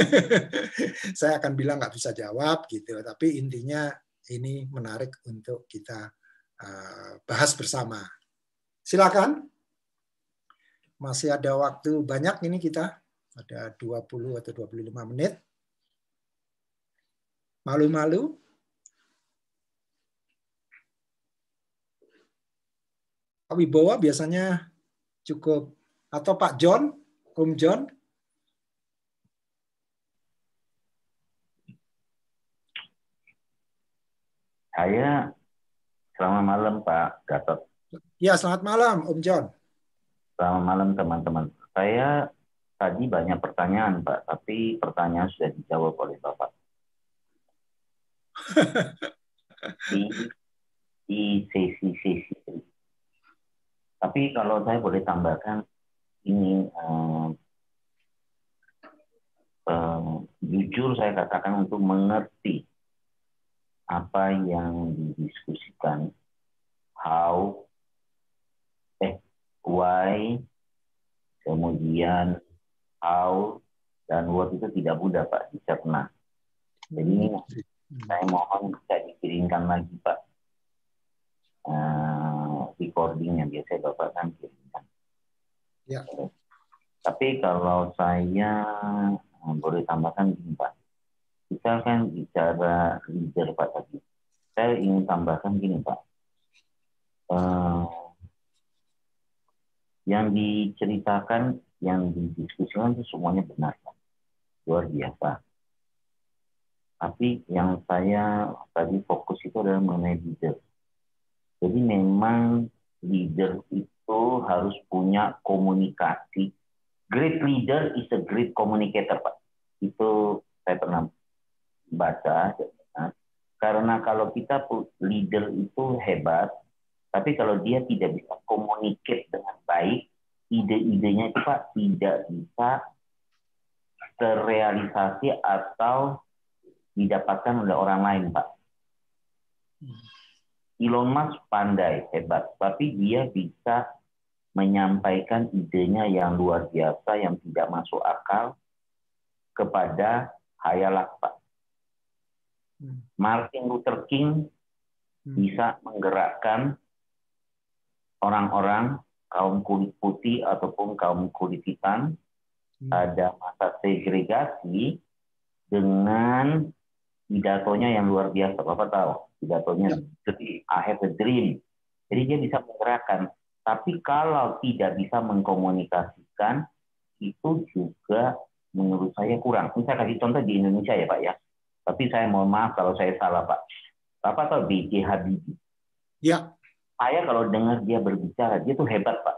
saya akan bilang nggak bisa jawab gitu. Tapi intinya ini menarik untuk kita uh, bahas bersama. Silakan. Masih ada waktu banyak ini kita. Ada 20 atau 25 menit. Malu-malu, Wibowo biasanya Cukup. Atau Pak John, Om John? Saya selamat malam Pak Gatot. Ya, selamat malam Om John. Selamat malam teman-teman. Saya tadi banyak pertanyaan Pak, tapi pertanyaan sudah dijawab oleh Bapak. di, sesi-sesi tapi kalau saya boleh tambahkan ini eh, eh, jujur saya katakan untuk mengerti apa yang didiskusikan, how, eh, why, kemudian how dan what itu tidak mudah Pak dicerna. Jadi iya hmm. saya mohon bisa dikirimkan lagi Pak. Uh, recording yang biasa Bapak kan kirimkan. Ya. Tapi kalau saya eh, boleh tambahkan gini Pak. Kita kan bicara leader Pak tadi. Saya ingin tambahkan gini Pak. Uh, yang diceritakan, yang didiskusikan itu semuanya benar. Pak. Luar biasa. Tapi yang saya tadi fokus itu adalah mengenai leader jadi memang leader itu harus punya komunikasi. Great leader is a great communicator, Pak. Itu saya pernah baca. Karena kalau kita leader itu hebat, tapi kalau dia tidak bisa communicate dengan baik, ide-idenya itu Pak tidak bisa terrealisasi atau didapatkan oleh orang lain, Pak. Elon Musk pandai, hebat, tapi dia bisa menyampaikan idenya yang luar biasa, yang tidak masuk akal kepada hayalak Pak. Hmm. Martin Luther King hmm. bisa menggerakkan orang-orang kaum kulit putih ataupun kaum kulit hitam hmm. pada masa segregasi dengan pidatonya yang luar biasa. Bapak tahu? pidatonya seperti ya. I have a dream. Jadi dia bisa menggerakkan. Tapi kalau tidak bisa mengkomunikasikan, itu juga menurut saya kurang. Ini saya kasih contoh di Indonesia ya Pak ya. Tapi saya mohon maaf kalau saya salah Pak. Bapak tahu B.J. Habibie? Ya. Saya kalau dengar dia berbicara, dia tuh hebat Pak.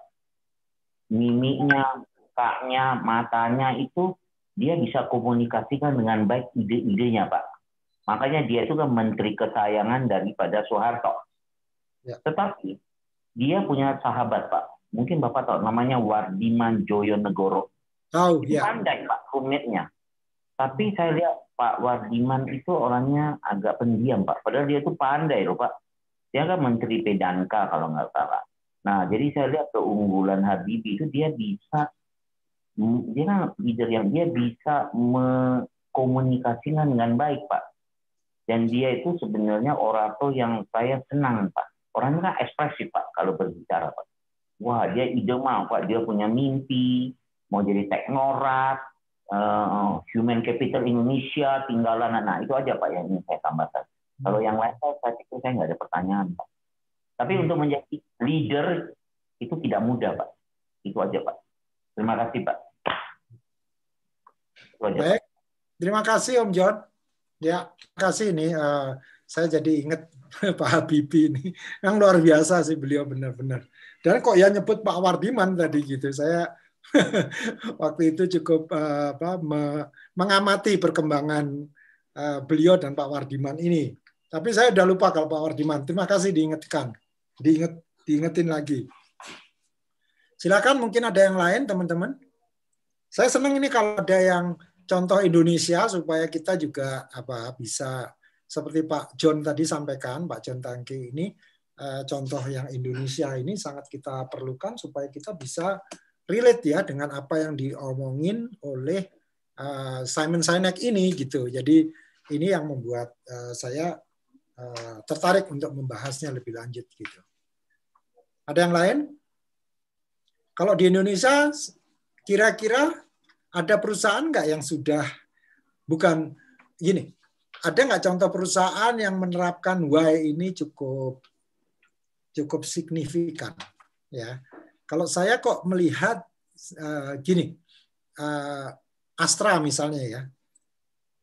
Mimiknya, kakaknya, matanya itu dia bisa komunikasikan dengan baik ide-idenya Pak Makanya dia itu kan menteri kesayangan daripada Soeharto. Ya. Tetapi dia punya sahabat Pak. Mungkin Bapak tahu namanya Wardiman Joyonegoro. Tahu oh, ya. Pandai Pak rumitnya. Tapi saya lihat Pak Wardiman itu orangnya agak pendiam Pak. Padahal dia itu pandai loh Pak. Dia kan menteri Pedanka kalau nggak salah. Nah, jadi saya lihat keunggulan Habibie itu dia bisa hmm, dia kan leader yang dia bisa mengkomunikasikan dengan baik, Pak. Dan dia itu sebenarnya orator yang saya senang, Pak. Orangnya kan ekspresif, Pak, kalau berbicara, Pak. Wah, dia ide mah, Pak. Dia punya mimpi, mau jadi teknorat, uh, human capital Indonesia, tinggalan. anak nah, itu aja, Pak, yang ingin saya tambahkan. Kalau yang lain, saya pikir saya nggak ada pertanyaan, Pak. Tapi hmm. untuk menjadi leader, itu tidak mudah, Pak. Itu aja, Pak. Terima kasih, Pak. Baik. Pak. Terima kasih, Om John. Ya, kasih ini uh, eh, saya jadi ingat Pak Habibie ini. Yang luar biasa sih beliau benar-benar. Dan kok ya nyebut Pak Wardiman tadi gitu. Saya waktu itu cukup uh, apa me, mengamati perkembangan uh, beliau dan Pak Wardiman ini. Tapi saya udah lupa kalau Pak Wardiman. Terima kasih diingatkan. Diinget diingetin lagi. Silakan mungkin ada yang lain teman-teman. Saya senang ini kalau ada yang contoh Indonesia supaya kita juga apa bisa seperti Pak John tadi sampaikan, Pak John Tangki ini eh, contoh yang Indonesia ini sangat kita perlukan supaya kita bisa relate ya dengan apa yang diomongin oleh eh, Simon Sinek ini gitu. Jadi ini yang membuat eh, saya tertarik untuk membahasnya lebih lanjut gitu. Ada yang lain? Kalau di Indonesia kira-kira ada perusahaan nggak yang sudah bukan gini? Ada nggak contoh perusahaan yang menerapkan why ini cukup cukup signifikan? Ya, kalau saya kok melihat uh, gini, uh, Astra misalnya ya,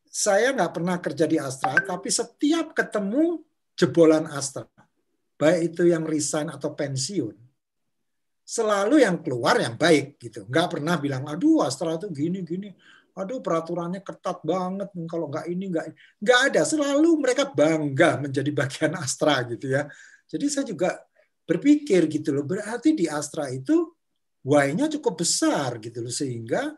saya nggak pernah kerja di Astra, tapi setiap ketemu jebolan Astra, baik itu yang resign atau pensiun, selalu yang keluar yang baik gitu. Nggak pernah bilang, aduh Astra itu gini gini, aduh peraturannya ketat banget kalau nggak ini nggak nggak ada. Selalu mereka bangga menjadi bagian Astra gitu ya. Jadi saya juga berpikir gitu loh. Berarti di Astra itu why-nya cukup besar gitu loh sehingga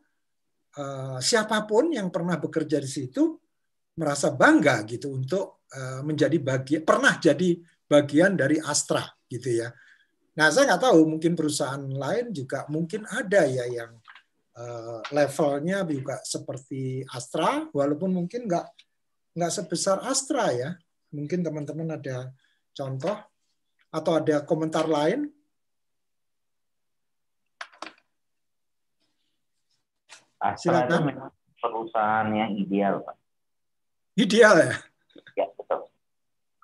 uh, siapapun yang pernah bekerja di situ merasa bangga gitu untuk uh, menjadi bagian pernah jadi bagian dari Astra gitu ya. Nah, saya nggak tahu, mungkin perusahaan lain juga mungkin ada ya yang uh, levelnya juga seperti Astra, walaupun mungkin nggak nggak sebesar Astra ya. Mungkin teman-teman ada contoh atau ada komentar lain Astra Silakan. itu perusahaan yang ideal, Pak. Ideal ya? Ya, betul.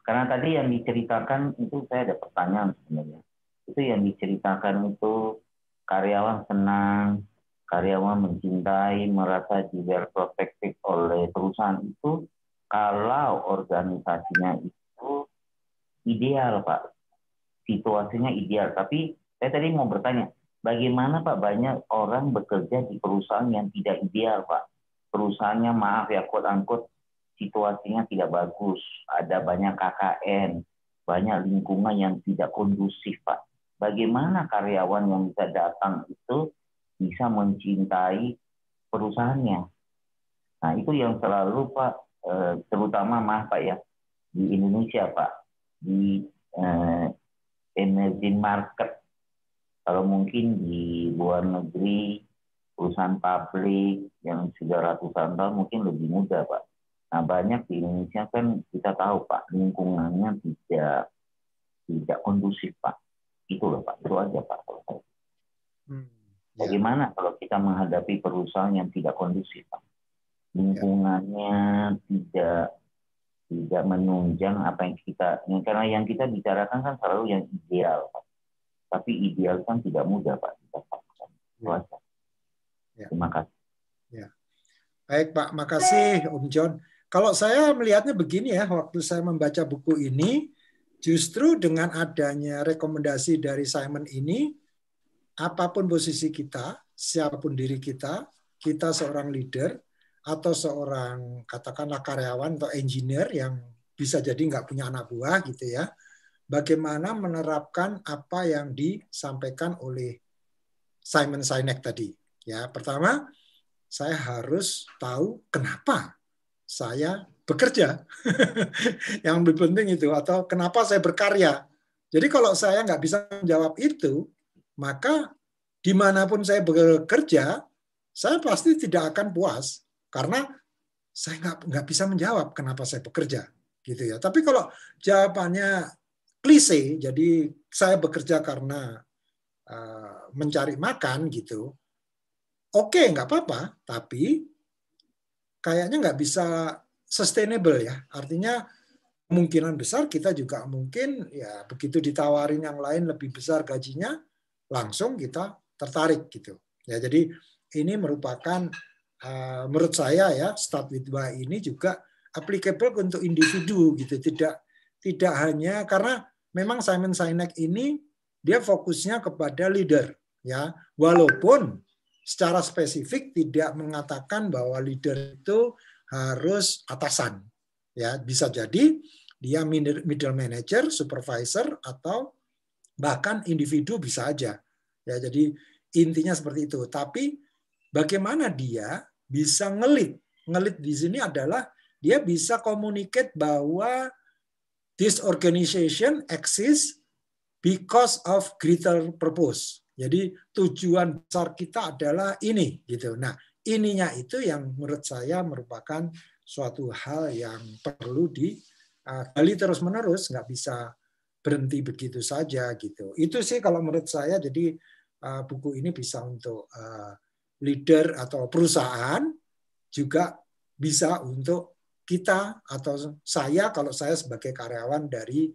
Karena tadi yang diceritakan itu saya ada pertanyaan sebenarnya itu yang diceritakan itu karyawan senang, karyawan mencintai, merasa diberi protektif oleh perusahaan itu kalau organisasinya itu ideal Pak. Situasinya ideal. Tapi saya tadi mau bertanya, bagaimana Pak banyak orang bekerja di perusahaan yang tidak ideal Pak? Perusahaannya maaf ya, quote-unquote situasinya tidak bagus, ada banyak KKN, banyak lingkungan yang tidak kondusif, Pak bagaimana karyawan yang bisa datang itu bisa mencintai perusahaannya. Nah itu yang selalu Pak, eh, terutama maaf Pak ya, di Indonesia Pak, di eh, emerging market. Kalau mungkin di luar negeri, perusahaan publik yang sudah ratusan tahun mungkin lebih mudah Pak. Nah banyak di Indonesia kan kita tahu Pak, lingkungannya tidak tidak kondusif Pak. Itu loh Pak, itu aja Pak kalau saya. Hmm, iya. Bagaimana kalau kita menghadapi perusahaan yang tidak kondusif, Pak? Lingkungannya ya. tidak tidak menunjang apa yang kita yang karena yang kita bicarakan kan selalu yang ideal, Pak. Tapi ideal kan tidak mudah, Pak. Kita ya. ya. Terima kasih. Ya. Baik Pak, makasih Om John. Kalau saya melihatnya begini ya, waktu saya membaca buku ini, Justru dengan adanya rekomendasi dari Simon ini, apapun posisi kita, siapapun diri kita, kita seorang leader atau seorang katakanlah karyawan atau engineer yang bisa jadi nggak punya anak buah gitu ya, bagaimana menerapkan apa yang disampaikan oleh Simon Sinek tadi. Ya, pertama saya harus tahu kenapa saya bekerja. yang lebih penting itu atau kenapa saya berkarya. Jadi kalau saya nggak bisa menjawab itu, maka dimanapun saya bekerja, saya pasti tidak akan puas karena saya nggak nggak bisa menjawab kenapa saya bekerja gitu ya. Tapi kalau jawabannya klise, jadi saya bekerja karena uh, mencari makan gitu, oke nggak apa-apa. Tapi kayaknya nggak bisa sustainable ya. Artinya kemungkinan besar kita juga mungkin ya begitu ditawarin yang lain lebih besar gajinya langsung kita tertarik gitu. Ya jadi ini merupakan uh, menurut saya ya start with why ini juga applicable untuk individu gitu. Tidak tidak hanya karena memang Simon Sinek ini dia fokusnya kepada leader ya. Walaupun secara spesifik tidak mengatakan bahwa leader itu harus atasan. Ya, bisa jadi dia middle manager, supervisor atau bahkan individu bisa aja. Ya, jadi intinya seperti itu. Tapi bagaimana dia bisa ngelit? Ngelit di sini adalah dia bisa communicate bahwa this organization exists because of greater purpose. Jadi tujuan besar kita adalah ini gitu. Nah, ininya itu yang menurut saya merupakan suatu hal yang perlu digali ah, terus-menerus, nggak bisa berhenti begitu saja gitu. Itu sih kalau menurut saya jadi ah, buku ini bisa untuk ah, leader atau perusahaan juga bisa untuk kita atau saya kalau saya sebagai karyawan dari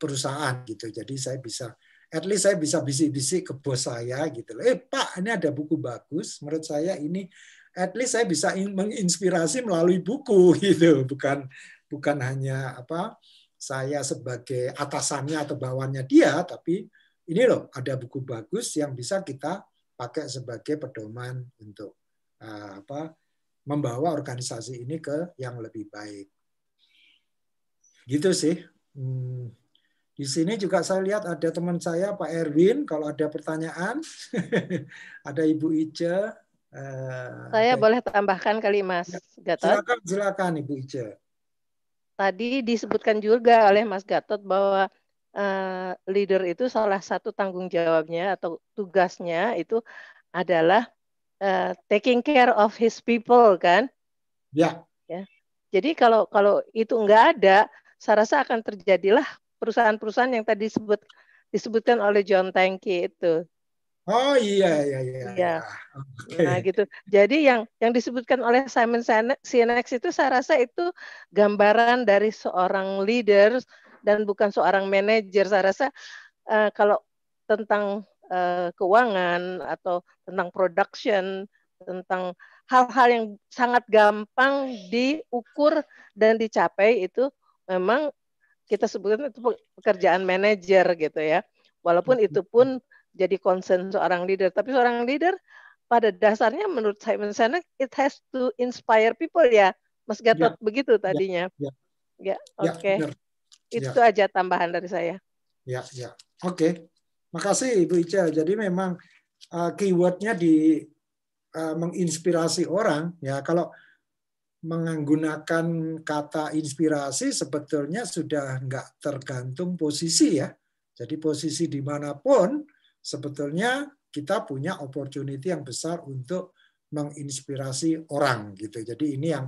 perusahaan gitu. Jadi saya bisa at least saya bisa bisik-bisik ke bos saya gitu loh. Eh Pak, ini ada buku bagus. Menurut saya ini at least saya bisa menginspirasi melalui buku gitu, bukan bukan hanya apa saya sebagai atasannya atau bawahnya dia, tapi ini loh ada buku bagus yang bisa kita pakai sebagai pedoman untuk eh, apa membawa organisasi ini ke yang lebih baik. Gitu sih. Hmm di sini juga saya lihat ada teman saya Pak Erwin, kalau ada pertanyaan, ada Ibu Ice. Eh, saya ada... boleh tambahkan kali Mas ya, Gatot. Silakan, silakan Ibu Ice. Tadi disebutkan juga oleh Mas Gatot bahwa uh, leader itu salah satu tanggung jawabnya atau tugasnya itu adalah uh, taking care of his people kan? Ya. ya. Jadi kalau kalau itu nggak ada, saya rasa akan terjadilah perusahaan-perusahaan yang tadi disebut disebutkan oleh John Tanky itu. Oh iya iya iya. Ya. Okay. Nah gitu. Jadi yang yang disebutkan oleh Simon Sinek itu saya rasa itu gambaran dari seorang leader dan bukan seorang manajer. Saya rasa uh, kalau tentang uh, keuangan atau tentang production, tentang hal-hal yang sangat gampang diukur dan dicapai itu memang kita sebutkan itu pekerjaan manajer gitu ya. Walaupun mm-hmm. itu pun jadi concern seorang leader, tapi seorang leader pada dasarnya menurut Simon Sinek it has to inspire people ya. Mas Gatot ya, begitu ya. tadinya. Ya, ya. ya oke. Okay. Ya, itu aja tambahan dari saya. Ya, ya. Oke. Okay. Makasih Ibu Ica. Jadi memang uh, keywordnya di uh, menginspirasi orang ya. Kalau menggunakan kata inspirasi sebetulnya sudah nggak tergantung posisi ya. Jadi posisi dimanapun sebetulnya kita punya opportunity yang besar untuk menginspirasi orang gitu. Jadi ini yang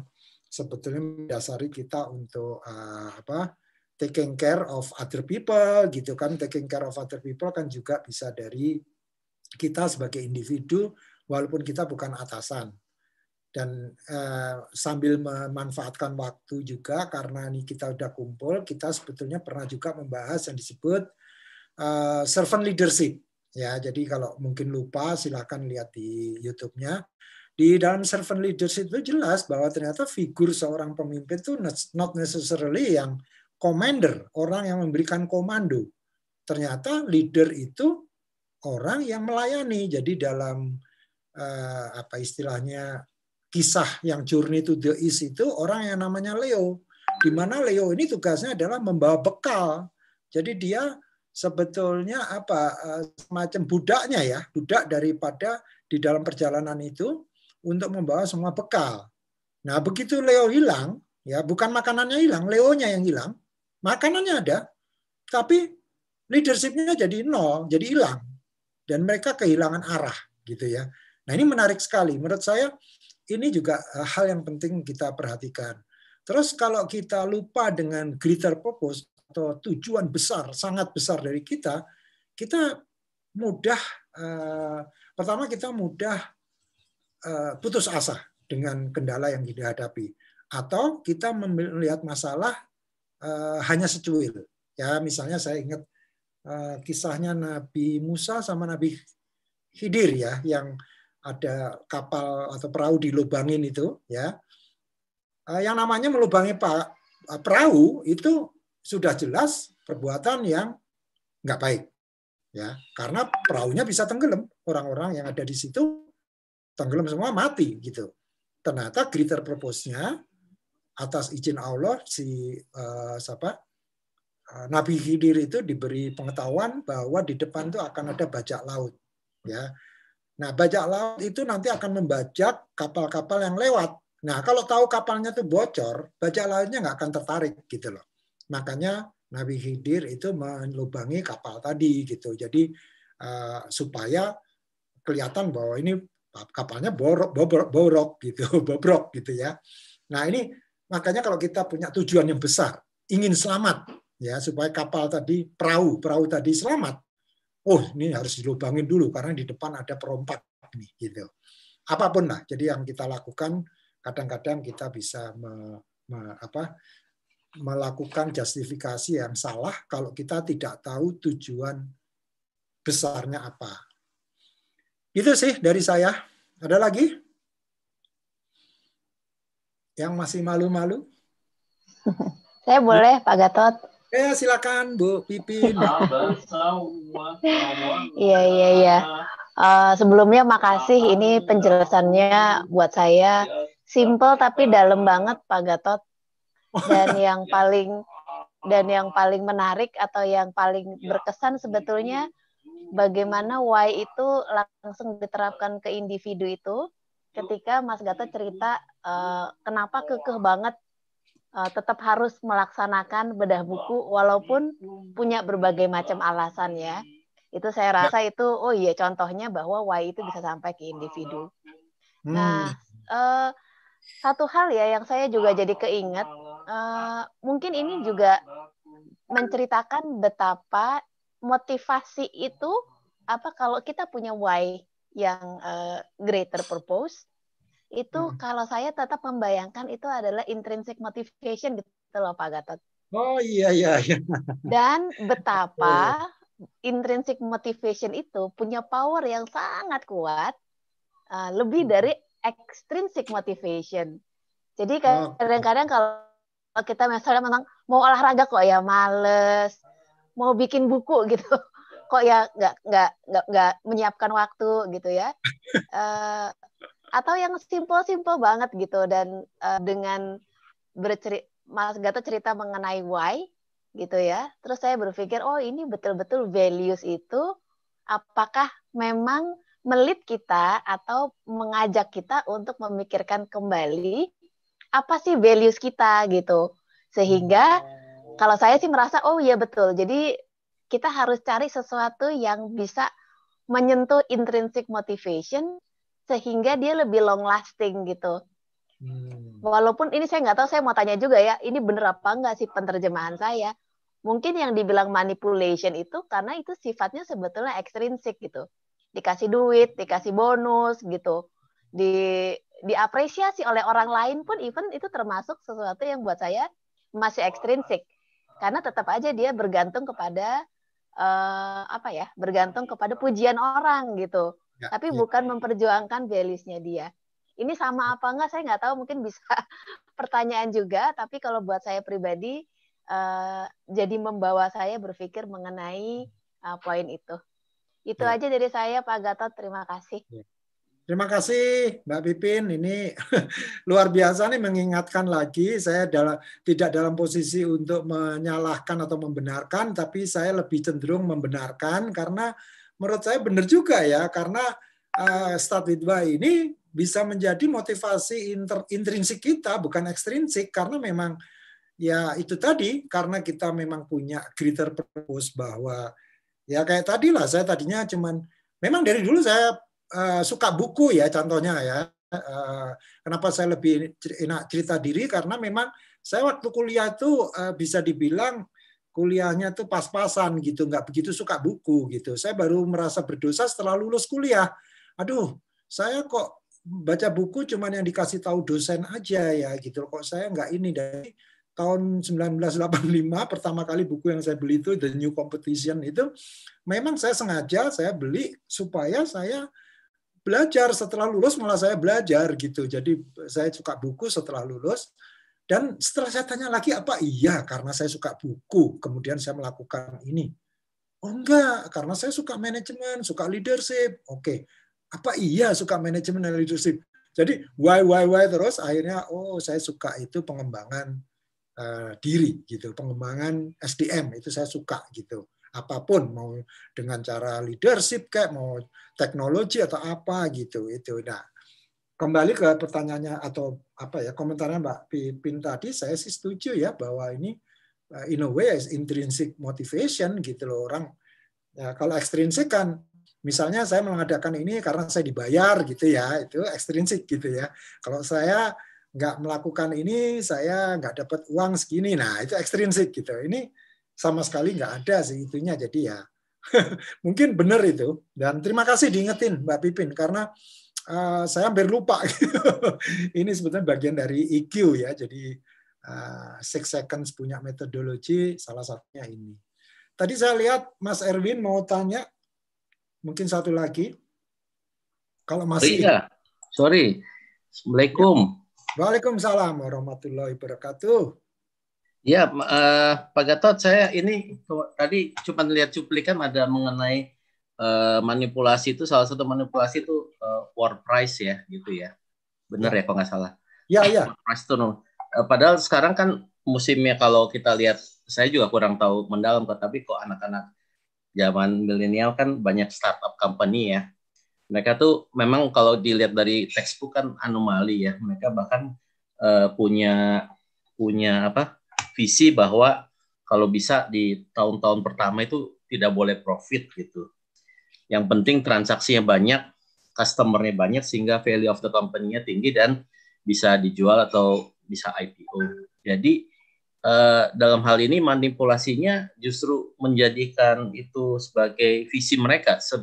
sebetulnya mendasari kita untuk uh, apa taking care of other people gitu kan taking care of other people kan juga bisa dari kita sebagai individu walaupun kita bukan atasan dan uh, sambil memanfaatkan waktu juga karena ini kita sudah kumpul kita sebetulnya pernah juga membahas yang disebut uh, servant leadership ya jadi kalau mungkin lupa silakan lihat di YouTube-nya di dalam servant leadership itu jelas bahwa ternyata figur seorang pemimpin itu not necessarily yang commander orang yang memberikan komando ternyata leader itu orang yang melayani jadi dalam eh, apa istilahnya kisah yang Journey to the East itu orang yang namanya Leo. Di mana Leo ini tugasnya adalah membawa bekal. Jadi dia sebetulnya apa eh, semacam budaknya ya, budak daripada di dalam perjalanan itu untuk membawa semua bekal. Nah, begitu Leo hilang, ya bukan makanannya hilang, Leonya yang hilang. Makanannya ada, tapi leadershipnya jadi nol, jadi hilang. Dan mereka kehilangan arah gitu ya. Nah, ini menarik sekali. Menurut saya ini juga eh, hal yang penting kita perhatikan. Terus kalau kita lupa dengan greater purpose atau tujuan besar, sangat besar dari kita, kita mudah eh, pertama kita mudah eh, putus asa dengan kendala yang dihadapi atau kita melihat masalah hanya secuil. Ya, misalnya saya ingat kisahnya Nabi Musa sama Nabi Khidir ya yang ada kapal atau perahu dilubangin itu ya eh, yang namanya melubangi eh, perahu itu sudah jelas perbuatan yang nggak baik ya karena perahunya bisa tenggelam orang-orang yang ada di situ tenggelam semua mati gitu ternyata greater purpose-nya atas izin Allah si uh, siapa Nabi Khidir itu diberi pengetahuan bahwa di depan itu akan ada bajak laut ya Nah, bajak laut itu nanti akan membajak kapal-kapal yang lewat. Nah, kalau tahu kapalnya itu bocor, bajak lautnya nggak akan tertarik gitu loh. Makanya Nabi Khidir itu melubangi kapal tadi gitu. Jadi uh, supaya kelihatan bahwa ini kapalnya borok, borok, borok gitu, bobrok gitu ya. Nah, ini makanya kalau kita punya tujuan yang besar, ingin selamat ya supaya kapal tadi perahu perahu tadi selamat oh ini harus dilubangin dulu karena di depan ada perompak nih gitu. Apapun lah. Jadi yang kita lakukan kadang-kadang kita bisa me, me, apa, melakukan justifikasi yang salah kalau kita tidak tahu tujuan besarnya apa. Itu sih dari saya. Ada lagi? Yang masih malu-malu? Saya boleh, Pak Gatot. Ya silakan Bu Pipin. Iya iya iya. Eh, sebelumnya makasih ini penjelasannya buat saya simple tapi dalam banget Pak Gatot dan yang paling dan yang paling menarik atau yang paling berkesan sebetulnya bagaimana why itu langsung diterapkan ke individu itu ketika Mas Gatot cerita uh, kenapa kekeh banget uh, tetap harus melaksanakan bedah buku walaupun punya berbagai macam alasan ya. Itu saya ya. rasa itu oh iya contohnya bahwa why itu bisa sampai ke individu. Hmm. Nah, uh, satu hal ya yang saya juga jadi keinget uh, mungkin ini juga menceritakan betapa motivasi itu apa kalau kita punya why yang uh, greater purpose itu hmm. kalau saya tetap membayangkan itu adalah intrinsic motivation gitu loh Pak Gatot. Oh iya iya. iya. Dan betapa iya. intrinsic motivation itu punya power yang sangat kuat, uh, lebih hmm. dari extrinsic motivation. Jadi oh. kadang-kadang kalau kita misalnya memang mau olahraga kok ya males, mau bikin buku gitu, kok ya nggak nggak nggak nggak menyiapkan waktu gitu ya. Eh, atau yang simpel-simpel banget gitu dan uh, dengan bercerita Mas Gatot cerita mengenai why gitu ya. Terus saya berpikir oh ini betul-betul values itu apakah memang melit kita atau mengajak kita untuk memikirkan kembali apa sih values kita gitu. Sehingga hmm. kalau saya sih merasa oh iya betul. Jadi kita harus cari sesuatu yang bisa menyentuh intrinsic motivation sehingga dia lebih long lasting gitu. Hmm. Walaupun ini saya nggak tahu, saya mau tanya juga ya, ini bener apa nggak sih penerjemahan saya? Mungkin yang dibilang manipulation itu karena itu sifatnya sebetulnya ekstrinsik gitu. Dikasih duit, dikasih bonus gitu, di diapresiasi oleh orang lain pun even itu termasuk sesuatu yang buat saya masih ekstrinsik karena tetap aja dia bergantung kepada uh, apa ya bergantung kepada pujian orang gitu ya, tapi ya. bukan memperjuangkan belisnya dia. Ini sama apa enggak saya nggak tahu mungkin bisa pertanyaan juga tapi kalau buat saya pribadi uh, jadi membawa saya berpikir mengenai uh, poin itu. Itu ya. aja dari saya Pak Gatot, terima kasih. Iya. Terima kasih Mbak Pipin. Ini luar biasa nih mengingatkan lagi. Saya dalam, tidak dalam posisi untuk menyalahkan atau membenarkan, tapi saya lebih cenderung membenarkan karena menurut saya benar juga ya karena uh, eh, start with why ini bisa menjadi motivasi inter, intrinsik kita bukan ekstrinsik karena memang ya itu tadi karena kita memang punya greater purpose bahwa ya kayak tadi lah saya tadinya cuman memang dari dulu saya uh, suka buku ya contohnya ya uh, kenapa saya lebih enak cerita diri karena memang saya waktu kuliah tuh uh, bisa dibilang kuliahnya tuh pas-pasan gitu, nggak begitu suka buku gitu. Saya baru merasa berdosa setelah lulus kuliah. Aduh, saya kok baca buku cuman yang dikasih tahu dosen aja ya gitu. Kok saya nggak ini dari tahun 1985 pertama kali buku yang saya beli itu The New Competition itu memang saya sengaja saya beli supaya saya belajar setelah lulus malah saya belajar gitu. Jadi saya suka buku setelah lulus dan setelah saya tanya lagi, apa iya karena saya suka buku, kemudian saya melakukan ini. Oh enggak, karena saya suka manajemen, suka leadership. Oke, apa iya suka manajemen dan leadership? Jadi why, why, why terus akhirnya, oh saya suka itu pengembangan uh, diri gitu, pengembangan SDM itu saya suka gitu. Apapun mau dengan cara leadership kayak mau teknologi atau apa gitu itu. Nah, kembali ke pertanyaannya atau apa ya komentarnya Mbak Pipin tadi saya sih setuju ya bahwa ini eh, in a way is intrinsic motivation gitu loh orang ya, kalau ekstrinsik kan misalnya saya mengadakan ini karena saya dibayar gitu ya itu ekstrinsik gitu ya kalau saya nggak melakukan ini saya nggak dapat uang segini nah itu ekstrinsik gitu ini sama sekali nggak ada sih itunya jadi ya mungkin benar itu dan terima kasih diingetin Mbak Pipin karena uh, saya hampir lupa. Gitu. ini sebetulnya bagian dari EQ ya. Jadi uh, six seconds punya metodologi salah satunya ini. Tadi saya lihat Mas Erwin mau tanya mungkin satu lagi. Kalau oh masih oh, iya. Sorry. Assalamualaikum. Waalaikumsalam warahmatullahi wabarakatuh. Ya, uh, Pak Gatot, saya ini tadi cuma lihat cuplikan ada mengenai uh, manipulasi itu salah satu manipulasi itu uh, war price ya gitu ya benar ya. ya, kalau nggak salah ya eh, ya price itu uh, eh, padahal sekarang kan musimnya kalau kita lihat saya juga kurang tahu mendalam kok tapi kok anak-anak zaman milenial kan banyak startup company ya mereka tuh memang kalau dilihat dari textbook kan anomali ya mereka bahkan uh, punya punya apa visi bahwa kalau bisa di tahun-tahun pertama itu tidak boleh profit gitu yang penting transaksinya banyak customernya banyak sehingga value of the company-nya tinggi dan bisa dijual atau bisa IPO. Jadi uh, dalam hal ini manipulasinya justru menjadikan itu sebagai visi mereka se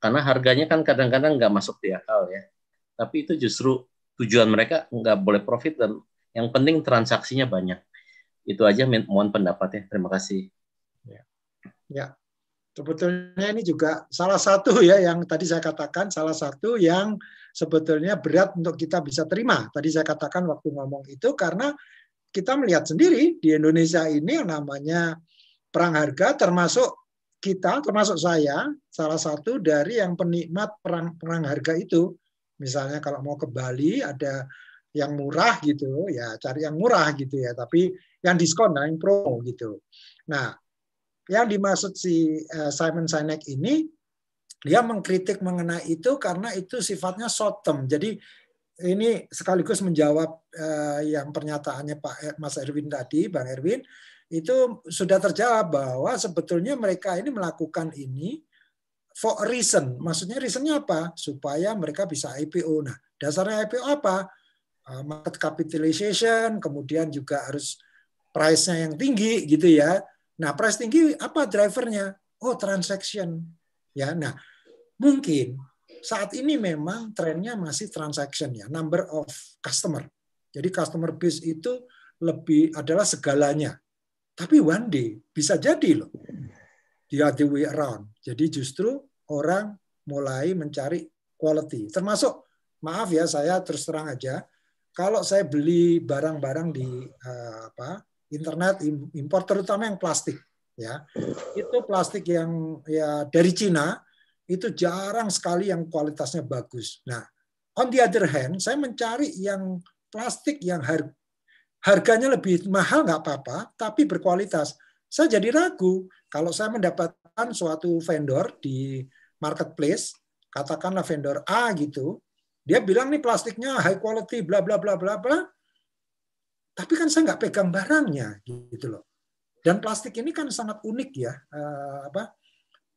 karena harganya kan kadang-kadang nggak masuk di akal ya. Tapi itu justru tujuan mereka nggak boleh profit dan yang penting transaksinya banyak. Itu aja mohon pendapatnya. Terima kasih. Ya. ya. Sebetulnya ini juga salah satu ya yang tadi saya katakan salah satu yang sebetulnya berat untuk kita bisa terima. Tadi saya katakan waktu ngomong itu karena kita melihat sendiri di Indonesia ini yang namanya perang harga termasuk kita termasuk saya salah satu dari yang penikmat perang perang harga itu. Misalnya kalau mau ke Bali ada yang murah gitu ya cari yang murah gitu ya tapi yang diskon yang promo gitu. Nah, yang dimaksud si eh, Simon Sinek ini, dia mengkritik mengenai itu karena itu sifatnya short term. Jadi ini sekaligus menjawab eh, yang pernyataannya Pak er, Mas Erwin tadi, Bang Erwin, itu sudah terjawab bahwa sebetulnya mereka ini melakukan ini for a reason. Maksudnya reasonnya apa? Supaya mereka bisa IPO. Nah, dasarnya IPO apa? Eh, market capitalization, kemudian juga harus price-nya yang tinggi gitu ya. Nah, price tinggi apa drivernya? Oh, transaction. Ya, nah mungkin saat ini memang trennya masih transaction ya, number of customer. Jadi customer base itu lebih adalah segalanya. Tapi one day bisa jadi loh. The other way around. Jadi justru orang mulai mencari quality. Termasuk maaf ya saya terus terang aja, kalau saya beli barang-barang di eh, apa internet impor terutama yang plastik ya itu plastik yang ya dari Cina itu jarang sekali yang kualitasnya bagus. Nah, on the other hand, saya mencari yang plastik yang har harganya lebih mahal nggak apa-apa, tapi berkualitas. Saya jadi ragu kalau saya mendapatkan suatu vendor di marketplace, katakanlah vendor A gitu, dia bilang nih plastiknya high quality, bla bla bla bla bla, tapi kan saya nggak pegang barangnya gitu loh. Dan plastik ini kan sangat unik ya, eh, apa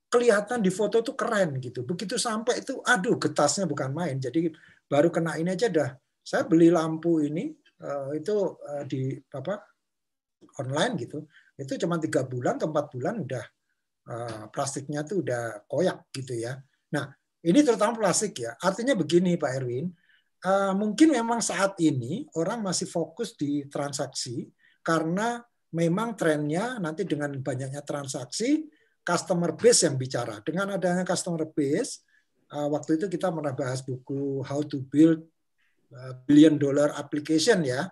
kelihatan di foto tuh keren gitu. Begitu sampai itu, aduh getasnya bukan main. Jadi baru kena ini aja dah. Saya beli lampu ini eh, itu eh, di apa online gitu. Itu cuma tiga bulan atau empat bulan udah plastiknya tuh udah koyak gitu ya. Nah ini terutama plastik ya. Artinya begini Pak Erwin, Eh, mungkin memang saat ini orang masih fokus di transaksi karena memang trennya nanti dengan banyaknya transaksi customer base yang bicara. Dengan adanya customer base, uh, waktu itu kita pernah bahas buku How to Build eh, Billion Dollar Application ya,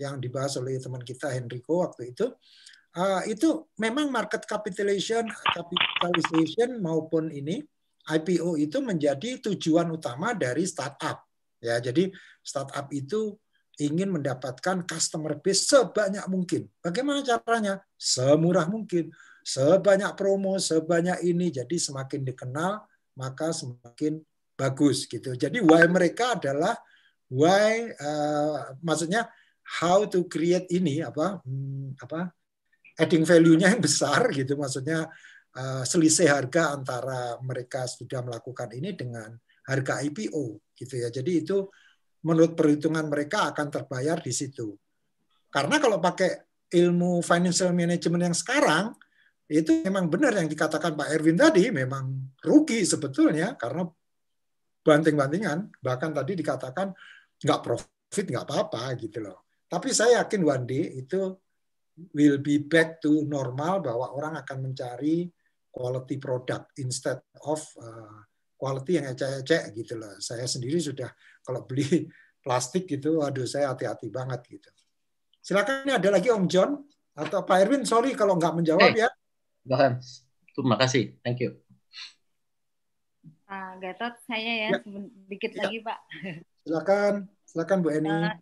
yang dibahas oleh teman kita Henrico waktu itu. Uh, itu memang market capitalization, capitalization maupun ini IPO itu menjadi tujuan utama dari startup. Ya, jadi startup itu ingin mendapatkan customer base sebanyak mungkin. Bagaimana caranya? Semurah mungkin, sebanyak promo, sebanyak ini. Jadi semakin dikenal, maka semakin bagus gitu. Jadi why mereka adalah why uh, maksudnya how to create ini apa hmm, apa adding value-nya yang besar gitu maksudnya uh, selisih harga antara mereka sudah melakukan ini dengan harga IPO gitu ya. Jadi itu menurut perhitungan mereka akan terbayar di situ. Karena kalau pakai ilmu financial management yang sekarang itu memang benar yang dikatakan Pak Erwin tadi memang rugi sebetulnya karena banting-bantingan bahkan tadi dikatakan nggak profit nggak apa-apa gitu loh. Tapi saya yakin Wandi itu will be back to normal bahwa orang akan mencari quality product instead of uh, quality yang ecek-ecek gitu loh. Saya sendiri sudah kalau beli plastik gitu, aduh saya hati-hati banget gitu. Silakan ini ada lagi Om John atau Pak Erwin, sorry kalau nggak menjawab hey. ya. Bahan. terima kasih, thank you. Pak ah, Gatot, saya ya, ya. sedikit ya. lagi Pak. Silakan, silakan Bu Eni. Eh,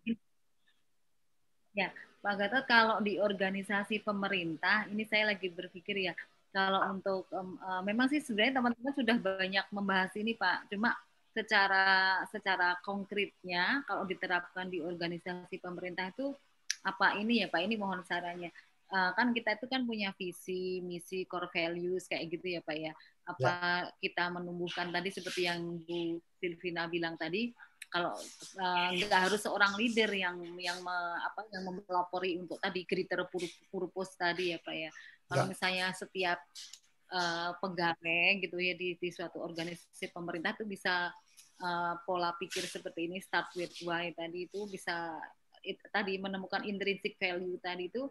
ya, Pak Gatot, kalau di organisasi pemerintah, ini saya lagi berpikir ya, kalau untuk um, uh, memang sih sebenarnya teman-teman sudah banyak membahas ini Pak. Cuma secara secara konkretnya kalau diterapkan di organisasi pemerintah itu apa ini ya Pak? Ini mohon sarannya. Uh, kan kita itu kan punya visi, misi, core values kayak gitu ya Pak ya. Apa ya. kita menumbuhkan tadi seperti yang Bu Silvina bilang tadi kalau eh, nggak uh, harus seorang leader yang yang me, apa yang memelopori untuk tadi kriteria purpose tadi ya Pak ya. Kalau ya. misalnya setiap uh, pegawai gitu ya di, di suatu organisasi pemerintah itu bisa uh, pola pikir seperti ini start with why tadi itu bisa it, tadi menemukan intrinsic value tadi itu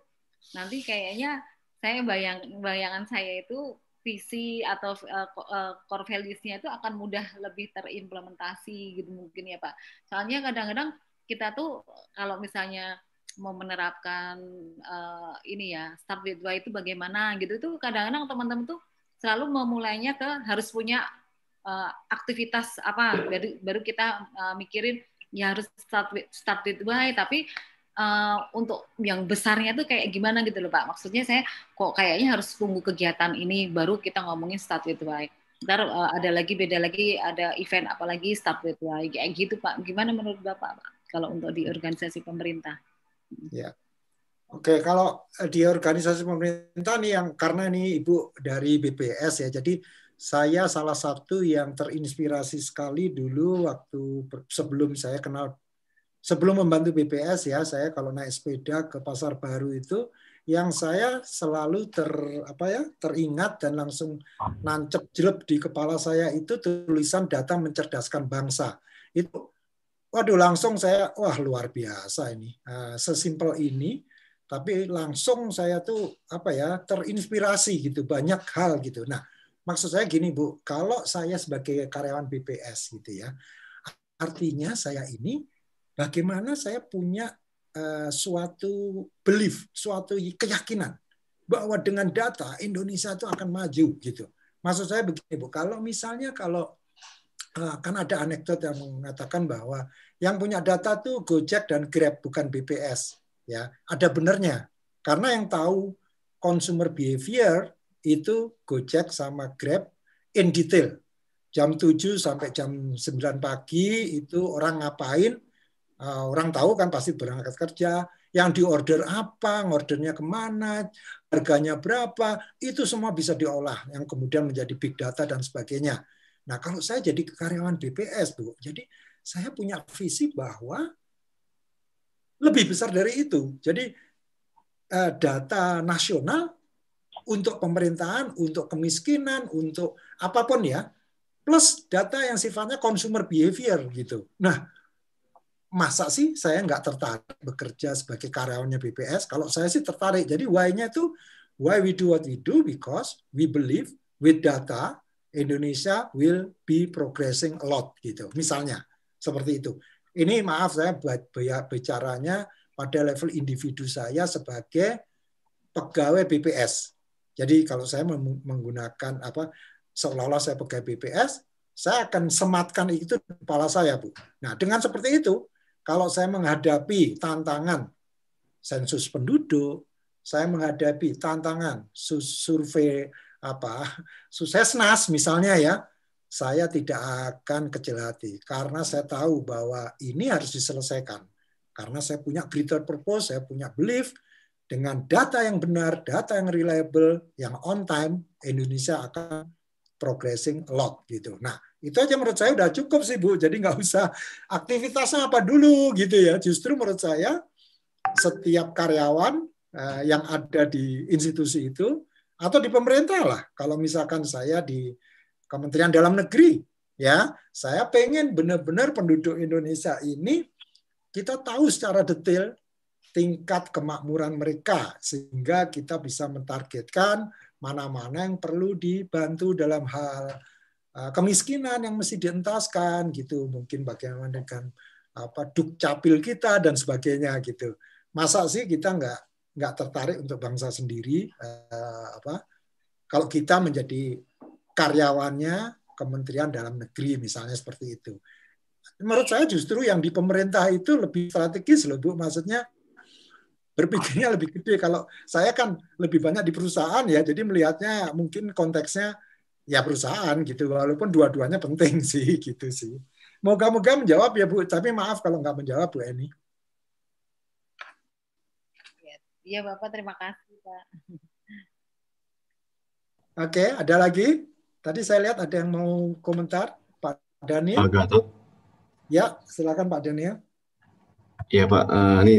nanti kayaknya saya bayang bayangan saya itu visi atau uh, core values-nya itu akan mudah lebih terimplementasi gitu mungkin ya Pak. Soalnya kadang-kadang kita tuh kalau misalnya mau menerapkan uh, ini ya start with why itu bagaimana gitu itu kadang-kadang teman-teman tuh selalu memulainya ke harus punya uh, aktivitas apa baru baru kita uh, mikirin ya harus start with, start with why tapi Uh, untuk yang besarnya tuh kayak gimana gitu loh Pak. Maksudnya saya kok kayaknya harus tunggu kegiatan ini baru kita ngomongin start with why. Ntar uh, ada lagi beda lagi ada event apalagi start with why kayak gitu Pak. Gimana menurut Bapak Pak kalau untuk di organisasi pemerintah? Ya. Oke, kalau di organisasi pemerintah nih yang karena ini Ibu dari BPS ya. Jadi saya salah satu yang terinspirasi sekali dulu waktu sebelum saya kenal sebelum membantu BPS ya, saya kalau naik sepeda ke Pasar Baru itu yang saya selalu ter apa ya teringat dan langsung nancep jelep di kepala saya itu tulisan data mencerdaskan bangsa itu waduh langsung saya wah luar biasa ini uh, sesimpel ini tapi langsung saya tuh apa ya terinspirasi gitu banyak hal gitu nah maksud saya gini bu kalau saya sebagai karyawan BPS gitu ya artinya saya ini bagaimana saya punya uh, suatu belief suatu keyakinan bahwa dengan data Indonesia itu akan maju gitu maksud saya begini bu kalau misalnya kalau Ah, kan ada anekdot yang mengatakan bahwa yang punya data itu Gojek dan Grab bukan BPS ya ada benarnya karena yang tahu consumer behavior itu Gojek sama Grab in detail jam 7 sampai jam 9 pagi itu orang ngapain ah, orang tahu kan pasti berangkat kerja yang diorder apa, ordernya kemana, harganya berapa, itu semua bisa diolah yang kemudian menjadi big data dan sebagainya. Nah, kalau saya jadi karyawan BPS, Bu, jadi saya punya visi bahwa lebih besar dari itu. Jadi eh, data nasional untuk pemerintahan, untuk kemiskinan, untuk apapun ya, plus data yang sifatnya consumer behavior gitu. Nah, masa sih saya nggak tertarik bekerja sebagai karyawannya BPS? Kalau saya sih tertarik. Jadi why-nya itu why we do what we do because we believe with data Indonesia will be progressing a lot gitu. Misalnya seperti itu. Ini maaf saya buat bicaranya pada level individu saya sebagai pegawai BPS. Jadi kalau saya menggunakan apa seolah-olah saya pegawai BPS, saya akan sematkan itu di kepala saya, Bu. Nah, dengan seperti itu, kalau saya menghadapi tantangan sensus penduduk, saya menghadapi tantangan survei apa sukses nas misalnya ya saya tidak akan kecil hati karena saya tahu bahwa ini harus diselesaikan karena saya punya greater purpose saya punya belief dengan data yang benar data yang reliable yang on time Indonesia akan progressing a lot gitu. Nah itu aja menurut saya udah cukup sih bu. Jadi nggak usah aktivitasnya apa dulu gitu ya. Justru menurut saya setiap karyawan eh, yang ada di institusi itu atau di pemerintah lah. Kalau misalkan saya di Kementerian Dalam Negeri, ya, saya pengen benar-benar penduduk Indonesia ini kita tahu secara detail tingkat kemakmuran mereka sehingga kita bisa mentargetkan mana-mana yang perlu dibantu dalam hal eh, kemiskinan yang mesti dientaskan gitu mungkin bagaimana dengan apa dukcapil kita dan sebagainya gitu masa sih kita nggak nggak tertarik untuk bangsa sendiri uh, apa kalau kita menjadi karyawannya Kementerian Dalam Negeri misalnya seperti itu. Menurut saya justru yang di pemerintah itu lebih strategis loh Bu, maksudnya berpikirnya lebih gede. Kalau saya kan lebih banyak di perusahaan ya, jadi melihatnya mungkin konteksnya ya perusahaan gitu, walaupun dua-duanya penting sih gitu sih. Moga-moga menjawab ya Bu, tapi maaf kalau nggak menjawab Bu Eni. Iya Bapak, terima kasih Pak. Oke, ada lagi? Tadi saya lihat ada yang mau komentar, Pak Daniel. Pak Gatot. Ya, silakan Pak Daniel. Ya Pak, eh, ini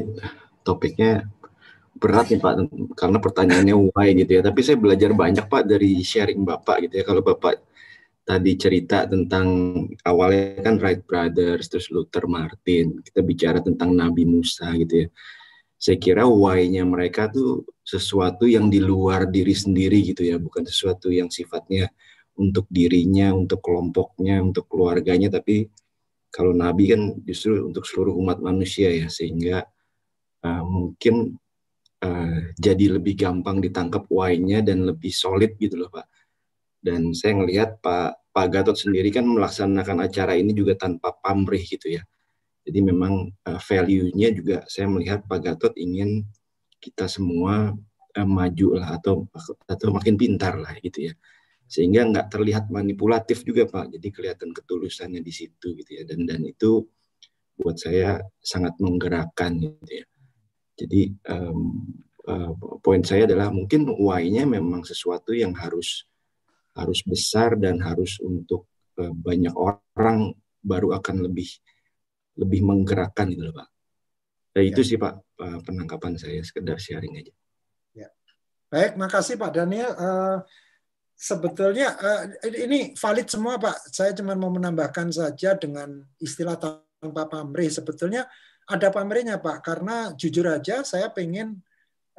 topiknya berat nih Pak, karena pertanyaannya why gitu ya. Tapi saya belajar banyak Pak dari sharing Bapak gitu ya. Kalau Bapak tadi cerita tentang awalnya kan Wright Brothers, terus Luther Martin, kita bicara tentang Nabi Musa gitu ya saya kira why-nya mereka tuh sesuatu yang di luar diri sendiri gitu ya, bukan sesuatu yang sifatnya untuk dirinya, untuk kelompoknya, untuk keluarganya, tapi kalau Nabi kan justru untuk seluruh umat manusia ya, sehingga uh, mungkin uh, jadi lebih gampang ditangkap why-nya dan lebih solid gitu loh Pak. Dan saya ngelihat Pak Pak Gatot sendiri kan melaksanakan acara ini juga tanpa pamrih gitu ya. Jadi memang uh, value-nya juga saya melihat Pak Gatot ingin kita semua uh, maju lah atau atau makin pintar lah gitu ya. Sehingga nggak terlihat manipulatif juga Pak. Jadi kelihatan ketulusannya di situ gitu ya. Dan dan itu buat saya sangat menggerakkan gitu ya. Jadi um, uh, poin saya adalah mungkin why-nya memang sesuatu yang harus harus besar dan harus untuk banyak orang baru akan lebih lebih menggerakkan gitu loh Pak. Nah, itu ya. sih Pak eh, penangkapan saya sekedar sharing aja. Ya. Baik, makasih Pak Daniel. Eh, sebetulnya eh, ini valid semua Pak. Saya cuma mau menambahkan saja dengan istilah tanpa pamrih. Sebetulnya ada pamrihnya Pak, karena jujur aja saya pengen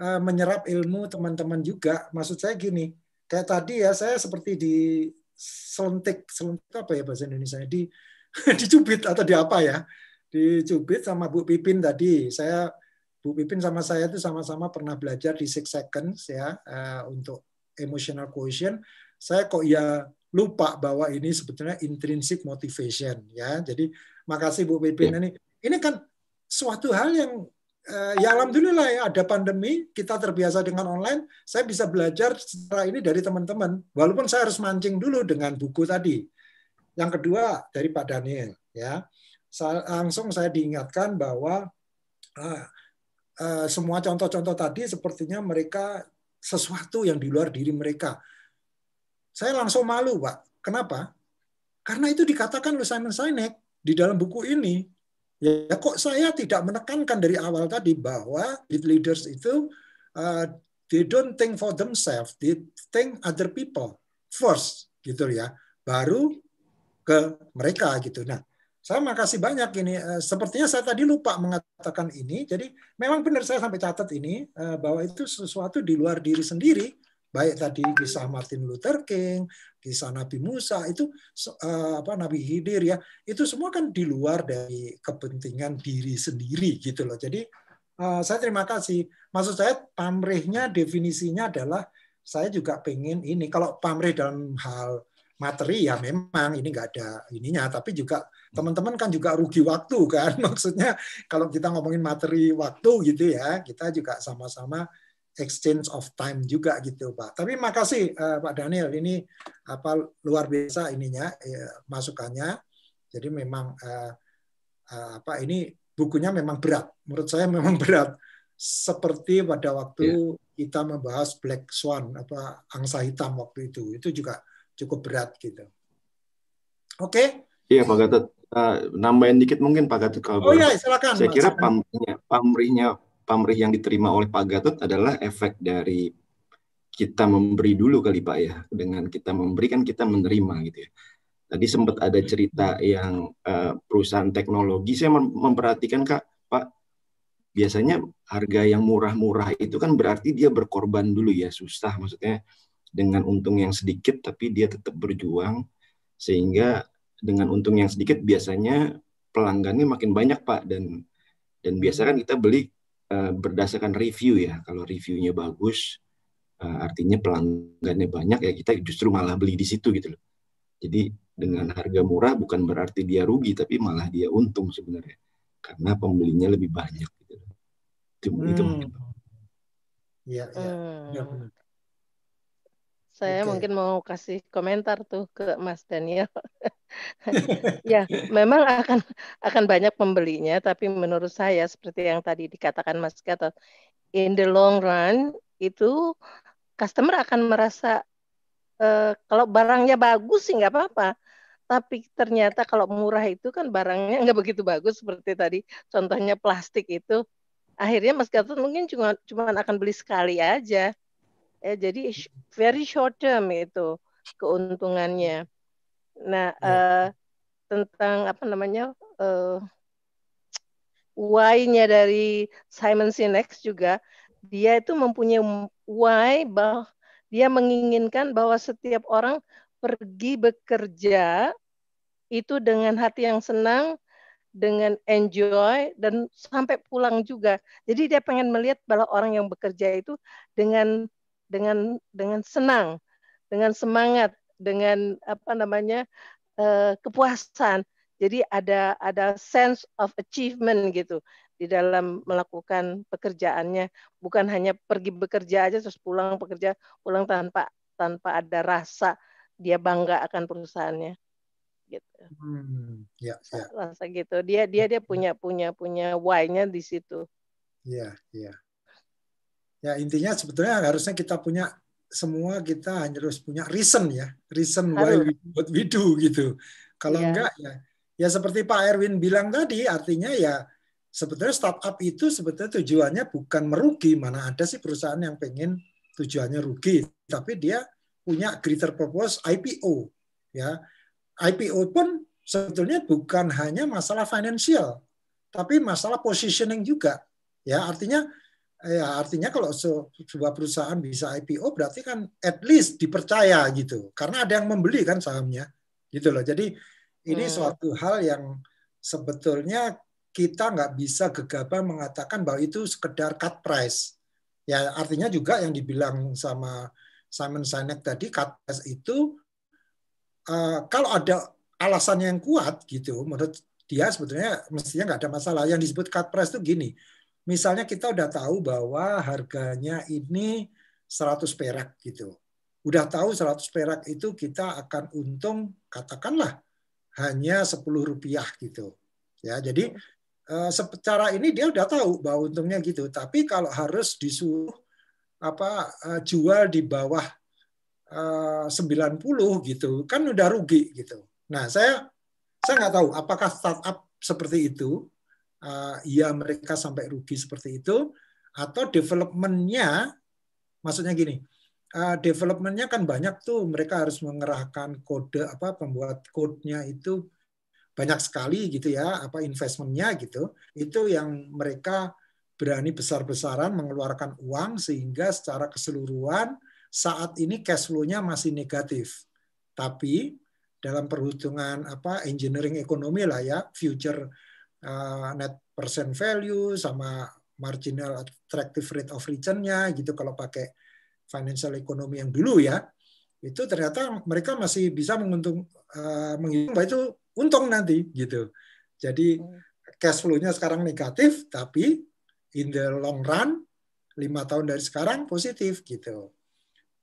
menyerap ilmu teman-teman juga. Maksud saya gini, kayak tadi ya saya seperti di selentik, selentik apa ya bahasa Indonesia, di dicubit atau di apa ya dicubit sama Bu Pipin tadi. Saya Bu Pipin sama saya itu sama-sama pernah belajar di Six Seconds ya uh, untuk emotional quotient. Saya kok ya lupa bahwa ini sebetulnya intrinsic motivation ya. Jadi makasih Bu Pipin ya. ini. Ini kan suatu hal yang uh, ya alhamdulillah ya ada pandemi, kita terbiasa dengan online, saya bisa belajar secara ini dari teman-teman walaupun saya harus mancing dulu dengan buku tadi. Yang kedua dari Pak Daniel ya langsung saya diingatkan bahwa ah, eh, semua contoh-contoh tadi sepertinya mereka sesuatu yang di luar diri mereka. Saya langsung malu, Pak. Kenapa? Karena itu dikatakan oleh Simon Sinek di dalam buku ini. Ya kok saya tidak menekankan dari awal tadi bahwa leaders itu uh, they don't think for themselves, they think other people first gitu ya. Baru ke mereka gitu. Nah, saya makasih banyak ini. Eh, sepertinya saya tadi lupa mengatakan ini. Jadi memang benar saya sampai catat ini eh, bahwa itu sesuatu di luar diri sendiri. Baik tadi kisah Martin Luther King, kisah Nabi Musa itu eh, apa Nabi Hidir ya. Itu semua kan di luar dari kepentingan diri sendiri gitu loh. Jadi saya terima kasih. Maksud saya pamrihnya definisinya adalah saya juga pengen ini. Kalau pamrih dalam hal materi ya memang ini nggak ada ininya tapi juga teman-teman kan juga rugi waktu kan maksudnya kalau kita ngomongin materi waktu gitu ya kita juga sama-sama exchange of time juga gitu Pak. Tapi makasih uh, Pak Daniel ini apa luar biasa ininya ya, masukannya. Jadi memang uh, uh, apa ini bukunya memang berat. Menurut saya memang berat seperti pada waktu yeah. kita membahas Black Swan apa angsa hitam waktu itu. Itu juga cukup berat gitu. Oke. Okay. Iya Pak Gatot, uh, nambahin dikit mungkin Pak Gatot kalau Oh iya, silakan. Saya kira pamrihnya, pamrihnya, pamrih yang diterima oleh Pak Gatot adalah efek dari kita memberi dulu kali Pak ya. Dengan kita memberikan kita menerima gitu ya. Tadi sempat ada cerita yang uh, perusahaan teknologi, saya memperhatikan Kak, Pak, biasanya harga yang murah-murah itu kan berarti dia berkorban dulu ya, susah maksudnya dengan untung yang sedikit tapi dia tetap berjuang sehingga dengan untung yang sedikit biasanya pelanggannya makin banyak pak dan dan biasa kan kita beli uh, berdasarkan review ya kalau reviewnya bagus uh, artinya pelanggannya banyak ya kita justru malah beli di situ gitu loh jadi dengan harga murah bukan berarti dia rugi tapi malah dia untung sebenarnya karena pembelinya lebih banyak gitu itu hmm. itu ya, ya, hmm. ya benar. Saya okay. mungkin mau kasih komentar tuh ke Mas Daniel. ya, memang akan akan banyak pembelinya, tapi menurut saya seperti yang tadi dikatakan Mas Gatot, in the long run itu customer akan merasa uh, kalau barangnya bagus sih nggak apa-apa, tapi ternyata kalau murah itu kan barangnya nggak begitu bagus seperti tadi contohnya plastik itu akhirnya Mas Gatot mungkin cuma cuma akan beli sekali aja Ya, jadi very short term itu keuntungannya. Nah, ya. uh, tentang apa namanya uh, why-nya dari Simon Sinek juga dia itu mempunyai why bahwa dia menginginkan bahwa setiap orang pergi bekerja itu dengan hati yang senang, dengan enjoy dan sampai pulang juga. Jadi dia pengen melihat bahwa orang yang bekerja itu dengan dengan dengan senang, dengan semangat, dengan apa namanya eh, kepuasan. Jadi ada ada sense of achievement gitu di dalam melakukan pekerjaannya. Bukan hanya pergi bekerja aja terus pulang pekerja pulang tanpa tanpa ada rasa dia bangga akan perusahaannya gitu. Hmm, ya, ya. Rasa gitu. Dia dia dia ya, ya. punya punya punya why-nya di situ. Iya, iya. Ya intinya sebetulnya harusnya kita punya semua kita hanya harus punya reason ya, reason why we, what we do gitu. Kalau yeah. enggak ya ya seperti Pak Erwin bilang tadi artinya ya sebetulnya startup itu sebetulnya tujuannya bukan merugi, mana ada sih perusahaan yang pengen tujuannya rugi, tapi dia punya greater purpose IPO ya. IPO pun sebetulnya bukan hanya masalah finansial, tapi masalah positioning juga. Ya, artinya ya artinya kalau sebuah perusahaan bisa IPO berarti kan at least dipercaya gitu karena ada yang membeli kan sahamnya gitu loh jadi ini hmm. suatu hal yang sebetulnya kita nggak bisa gegabah mengatakan bahwa itu sekedar cut price ya artinya juga yang dibilang sama Simon Sinek tadi cut price itu uh, kalau ada alasannya yang kuat gitu menurut dia sebetulnya mestinya nggak ada masalah yang disebut cut price itu gini Misalnya kita udah tahu bahwa harganya ini 100 perak gitu. Udah tahu 100 perak itu kita akan untung katakanlah hanya 10 rupiah gitu. Ya, jadi eh, secara ini dia udah tahu bahwa untungnya gitu. Tapi kalau harus disuruh apa eh, jual di bawah 90 eh, gitu kan udah rugi gitu. Nah saya saya nggak tahu apakah startup seperti itu uh, ya mereka sampai rugi seperti itu atau developmentnya maksudnya gini uh, developmentnya kan banyak tuh mereka harus mengerahkan kode apa pembuat kodenya itu banyak sekali gitu ya apa investmentnya gitu itu yang mereka berani besar-besaran mengeluarkan uang sehingga secara keseluruhan saat ini cash flow-nya masih negatif. Tapi dalam perhitungan apa engineering ekonomi lah ya, future uh, net percent value sama marginal attractive rate of return-nya gitu kalau pakai financial economy yang dulu ya itu ternyata mereka masih bisa menguntung uh, menghitung bahwa itu untung nanti gitu jadi cash flow-nya sekarang negatif tapi in the long run lima tahun dari sekarang positif gitu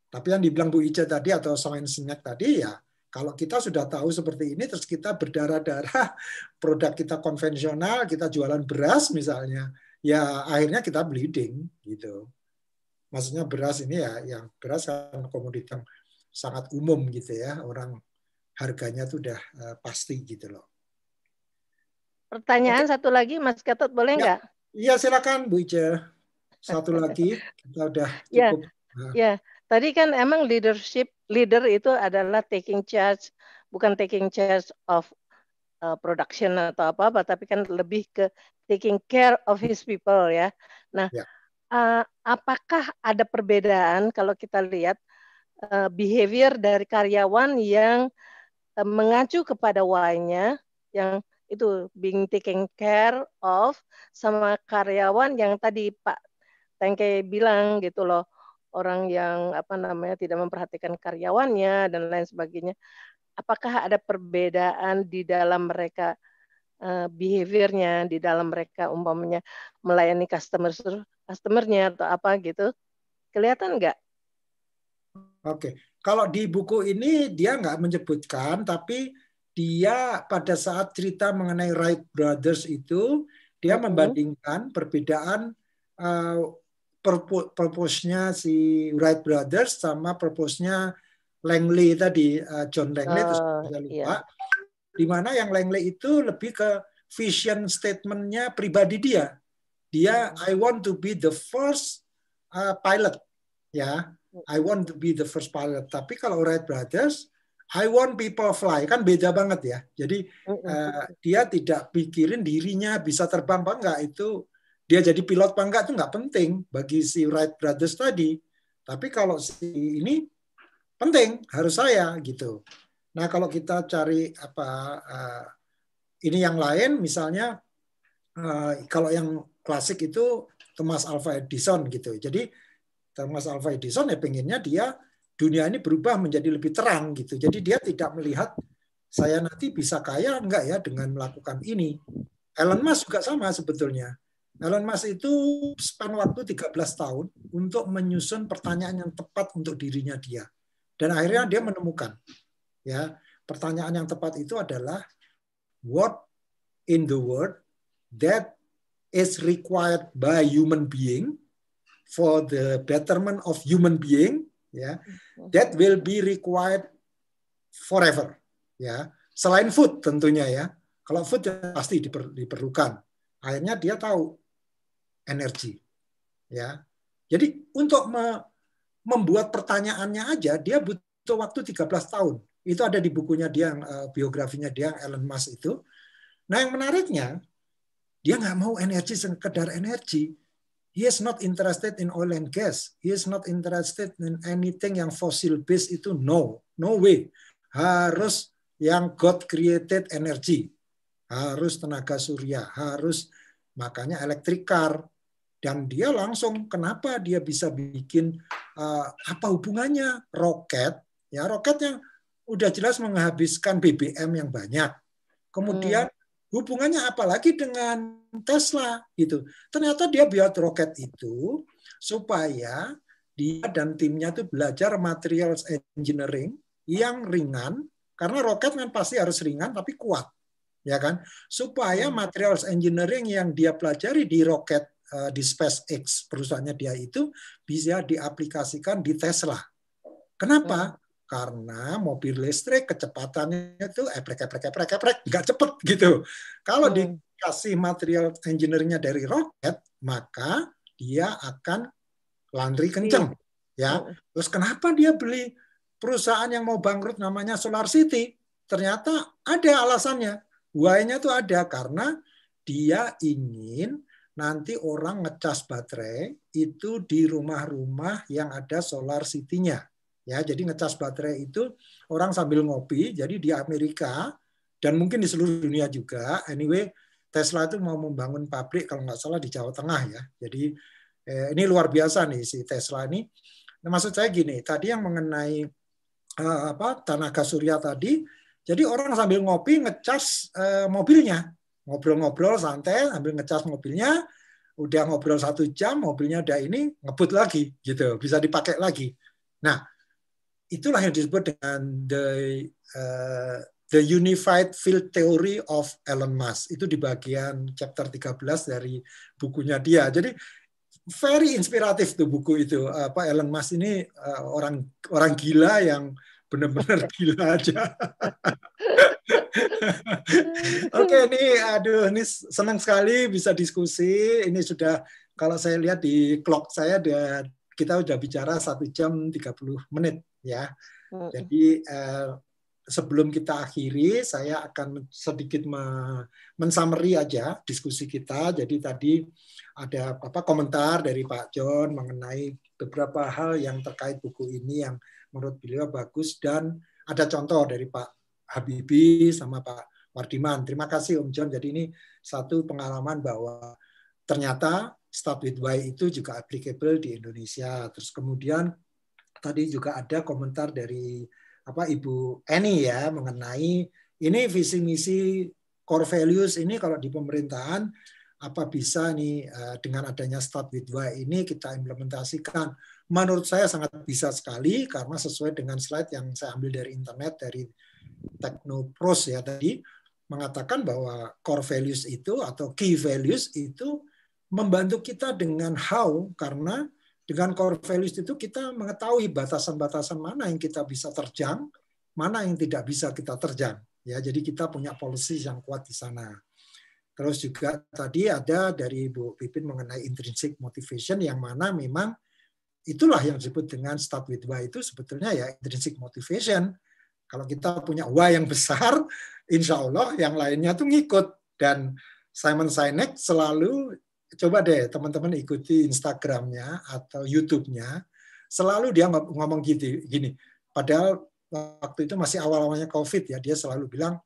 tapi yang dibilang Bu Ica tadi atau science snack tadi ya kalau kita sudah tahu seperti ini, terus kita berdarah-darah, produk kita konvensional, kita jualan beras misalnya, ya akhirnya kita bleeding gitu. Maksudnya beras ini ya, yang beras kan komoditas sangat umum gitu ya, orang harganya tuh udah eh, pasti gitu loh. Pertanyaan Oke. satu lagi, Mas Gatot, boleh ya. nggak? Iya, silakan Bu Ica. Satu lagi, kita udah ya, cukup. Ya, ya. tadi kan emang leadership leader itu adalah taking charge, bukan taking charge of uh, production atau apa-apa, tapi kan lebih ke taking care of his people ya. Nah, yeah. uh, apakah ada perbedaan kalau kita lihat uh, behavior dari karyawan yang uh, mengacu kepada why yang itu being taking care of sama karyawan yang tadi Pak Tengke bilang gitu loh orang yang apa namanya tidak memperhatikan karyawannya dan lain sebagainya. Apakah ada perbedaan di dalam mereka uh, behaviornya, di dalam mereka umpamanya melayani customer customernya atau apa gitu? Kelihatan nggak? Oke, kalau di buku ini dia nggak menyebutkan, tapi dia pada saat cerita mengenai Wright Brothers itu dia mm -hmm. membandingkan perbedaan uh, purpose-nya si Wright Brothers sama purpose Langley tadi eh, John Langley uh, terus eh, saya lupa. Iya. Di mana yang Langley itu lebih ke vision statementnya pribadi dia. Dia hmm. I want to be the first uh, pilot ya. Hmm. I want to be the first pilot. Tapi kalau Wright Brothers I want people fly kan beda banget ya. Jadi uh, dia tidak pikirin dirinya bisa terbang apa enggak itu dia jadi pilot apa enggak itu nggak penting bagi si Wright Brothers tadi. Tapi kalau si ini penting, harus saya gitu. Nah kalau kita cari apa uh, ini yang lain, misalnya uh, kalau yang klasik itu Thomas Alva Edison gitu. Jadi Thomas Alva Edison ya pengennya dia dunia ini berubah menjadi lebih terang gitu. Jadi dia tidak melihat saya nanti bisa kaya enggak ya dengan melakukan ini. Elon Musk juga sama sebetulnya Elon Musk itu span waktu 13 tahun untuk menyusun pertanyaan yang tepat untuk dirinya dia. Dan akhirnya dia menemukan ya, pertanyaan yang tepat itu adalah what in the world that is required by human being for the betterment of human being ya that will be required forever ya selain food tentunya ya kalau food ya pasti diperlukan akhirnya dia tahu energi. Ya. Jadi untuk membuat pertanyaannya aja dia butuh waktu 13 tahun. Itu ada di bukunya dia, eh, biografinya dia Elon Musk itu. Nah yang menariknya dia nggak mau energi sekedar energi. He is not interested in oil and gas. He is not interested in anything yang fossil based itu no, no way. Harus yang God created energy. Harus tenaga surya, harus makanya elektrik car, dan dia langsung kenapa dia bisa bikin uh, apa hubungannya roket ya roket yang udah jelas menghabiskan BBM yang banyak kemudian hmm. hubungannya apalagi dengan Tesla gitu ternyata dia buat roket itu supaya dia dan timnya itu belajar materials engineering yang ringan karena roket kan pasti harus ringan tapi kuat ya kan supaya hmm. materials engineering yang dia pelajari di roket Eh, di SpaceX perusahaannya dia itu bisa diaplikasikan di Tesla. Kenapa? Hmm. Karena mobil listrik kecepatannya itu eprek eprek eprek eprek nggak cepet gitu. Kalau hmm. dikasih material engineeringnya dari roket, maka dia akan landri iya. kenceng, ya. Hmm. Terus kenapa dia beli perusahaan yang mau bangkrut namanya Solar City? Ternyata ada alasannya. Why-nya itu ada karena dia ingin nanti orang ngecas baterai itu di rumah-rumah yang ada solar city-nya. Ya, jadi ngecas baterai itu orang sambil ngopi, jadi di Amerika dan mungkin di seluruh dunia juga. Anyway, Tesla itu mau membangun pabrik kalau nggak salah di Jawa Tengah ya. Jadi eh, ini luar biasa nih si Tesla ini. Nah, maksud saya gini, tadi yang mengenai eh, apa tenaga surya tadi, jadi orang sambil ngopi ngecas eh, mobilnya ngobrol-ngobrol santai ambil ngecas mobilnya udah ngobrol satu jam mobilnya udah ini ngebut lagi gitu bisa dipakai lagi nah itulah yang disebut dengan the uh, the unified field theory of Elon Musk itu di bagian chapter 13 dari bukunya dia jadi very inspiratif tuh buku itu apa Elon Musk ini uh, orang orang gila yang benar-benar gila aja Oke, okay, ini aduh ini senang sekali bisa diskusi. Ini sudah kalau saya lihat di clock saya ada kita sudah bicara satu jam 30 menit ya. Jadi eh, sebelum kita akhiri, saya akan sedikit mensummary aja diskusi kita. Jadi tadi ada apa komentar dari Pak John mengenai beberapa hal yang terkait buku ini yang menurut beliau bagus dan ada contoh dari Pak Habibie sama Pak Wardiman. Terima kasih Om John. Jadi ini satu pengalaman bahwa ternyata start with why itu juga applicable di Indonesia. Terus kemudian tadi juga ada komentar dari apa Ibu Eni ya mengenai ini visi misi core values ini kalau di pemerintahan apa bisa nih eh, dengan adanya start with why ini kita implementasikan menurut saya sangat bisa sekali karena sesuai dengan slide yang saya ambil dari internet dari teknopros ya tadi mengatakan bahwa core values itu atau key values itu membantu kita dengan how karena dengan core values itu kita mengetahui batasan-batasan mana yang kita bisa terjang, mana yang tidak bisa kita terjang. Ya, jadi kita punya policy yang kuat di sana. Terus juga tadi ada dari Bu Pipin mengenai intrinsic motivation yang mana memang itulah yang disebut dengan start with why itu sebetulnya ya intrinsic motivation kalau kita punya wa yang besar, insya Allah yang lainnya tuh ngikut. Dan Simon Sinek selalu, coba deh teman-teman ikuti Instagramnya atau YouTube-nya, selalu dia ngomong gitu, gini, padahal waktu itu masih awal-awalnya COVID ya, dia selalu bilang,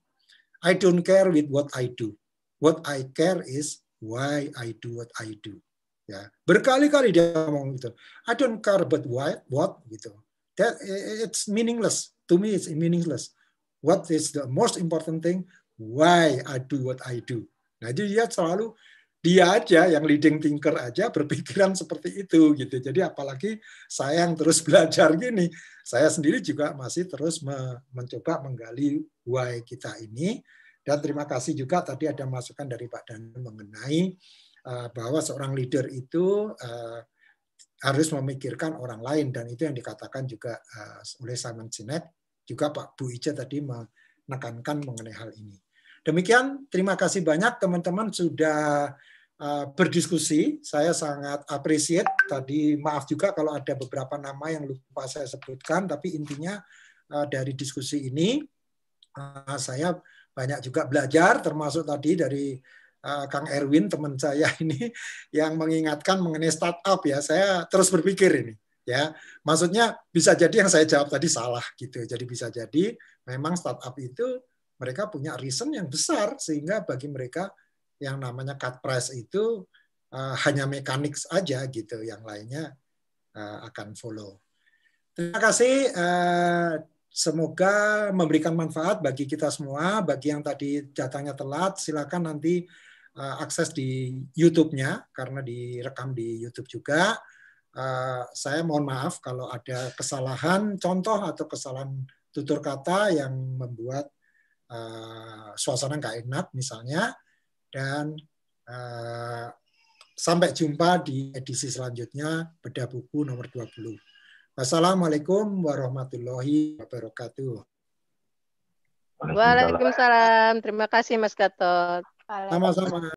I don't care with what I do. What I care is why I do what I do. Ya, berkali-kali dia ngomong gitu. I don't care but why, what gitu. That it's meaningless to me it's meaningless. What is the most important thing? Why I do what I do. Nah, jadi dia selalu dia aja yang leading thinker aja berpikiran seperti itu gitu. Jadi apalagi saya yang terus belajar gini, saya sendiri juga masih terus me mencoba menggali why kita ini. Dan terima kasih juga tadi ada masukan dari Pak Dan mengenai uh, bahwa seorang leader itu uh, harus memikirkan orang lain dan itu yang dikatakan juga uh, oleh Simon Sinek juga Pak Bu Ica tadi menekankan mengenai hal ini. Demikian, terima kasih banyak teman-teman sudah eh, berdiskusi. Saya sangat appreciate tadi maaf juga kalau ada beberapa nama yang lupa saya sebutkan tapi intinya eh, dari diskusi ini eh, saya banyak juga belajar termasuk tadi dari Kang Erwin teman saya ini yang mengingatkan mengenai startup ya. Saya terus berpikir ini ya maksudnya bisa jadi yang saya jawab tadi salah gitu jadi bisa jadi memang startup itu mereka punya reason yang besar sehingga bagi mereka yang namanya cut price itu uh, hanya mekanik aja gitu yang lainnya uh, akan follow terima kasih uh, semoga memberikan manfaat bagi kita semua bagi yang tadi datangnya telat silakan nanti uh, akses di YouTube-nya karena direkam di YouTube juga Eh, saya mohon maaf kalau ada kesalahan contoh atau kesalahan tutur kata yang membuat uh, suasana nggak enak misalnya dan uh, sampai jumpa di edisi selanjutnya beda Buku nomor 20. Wassalamualaikum warahmatullahi wabarakatuh. Waalaikumsalam. Terima kasih Mas Gatot. Sama-sama.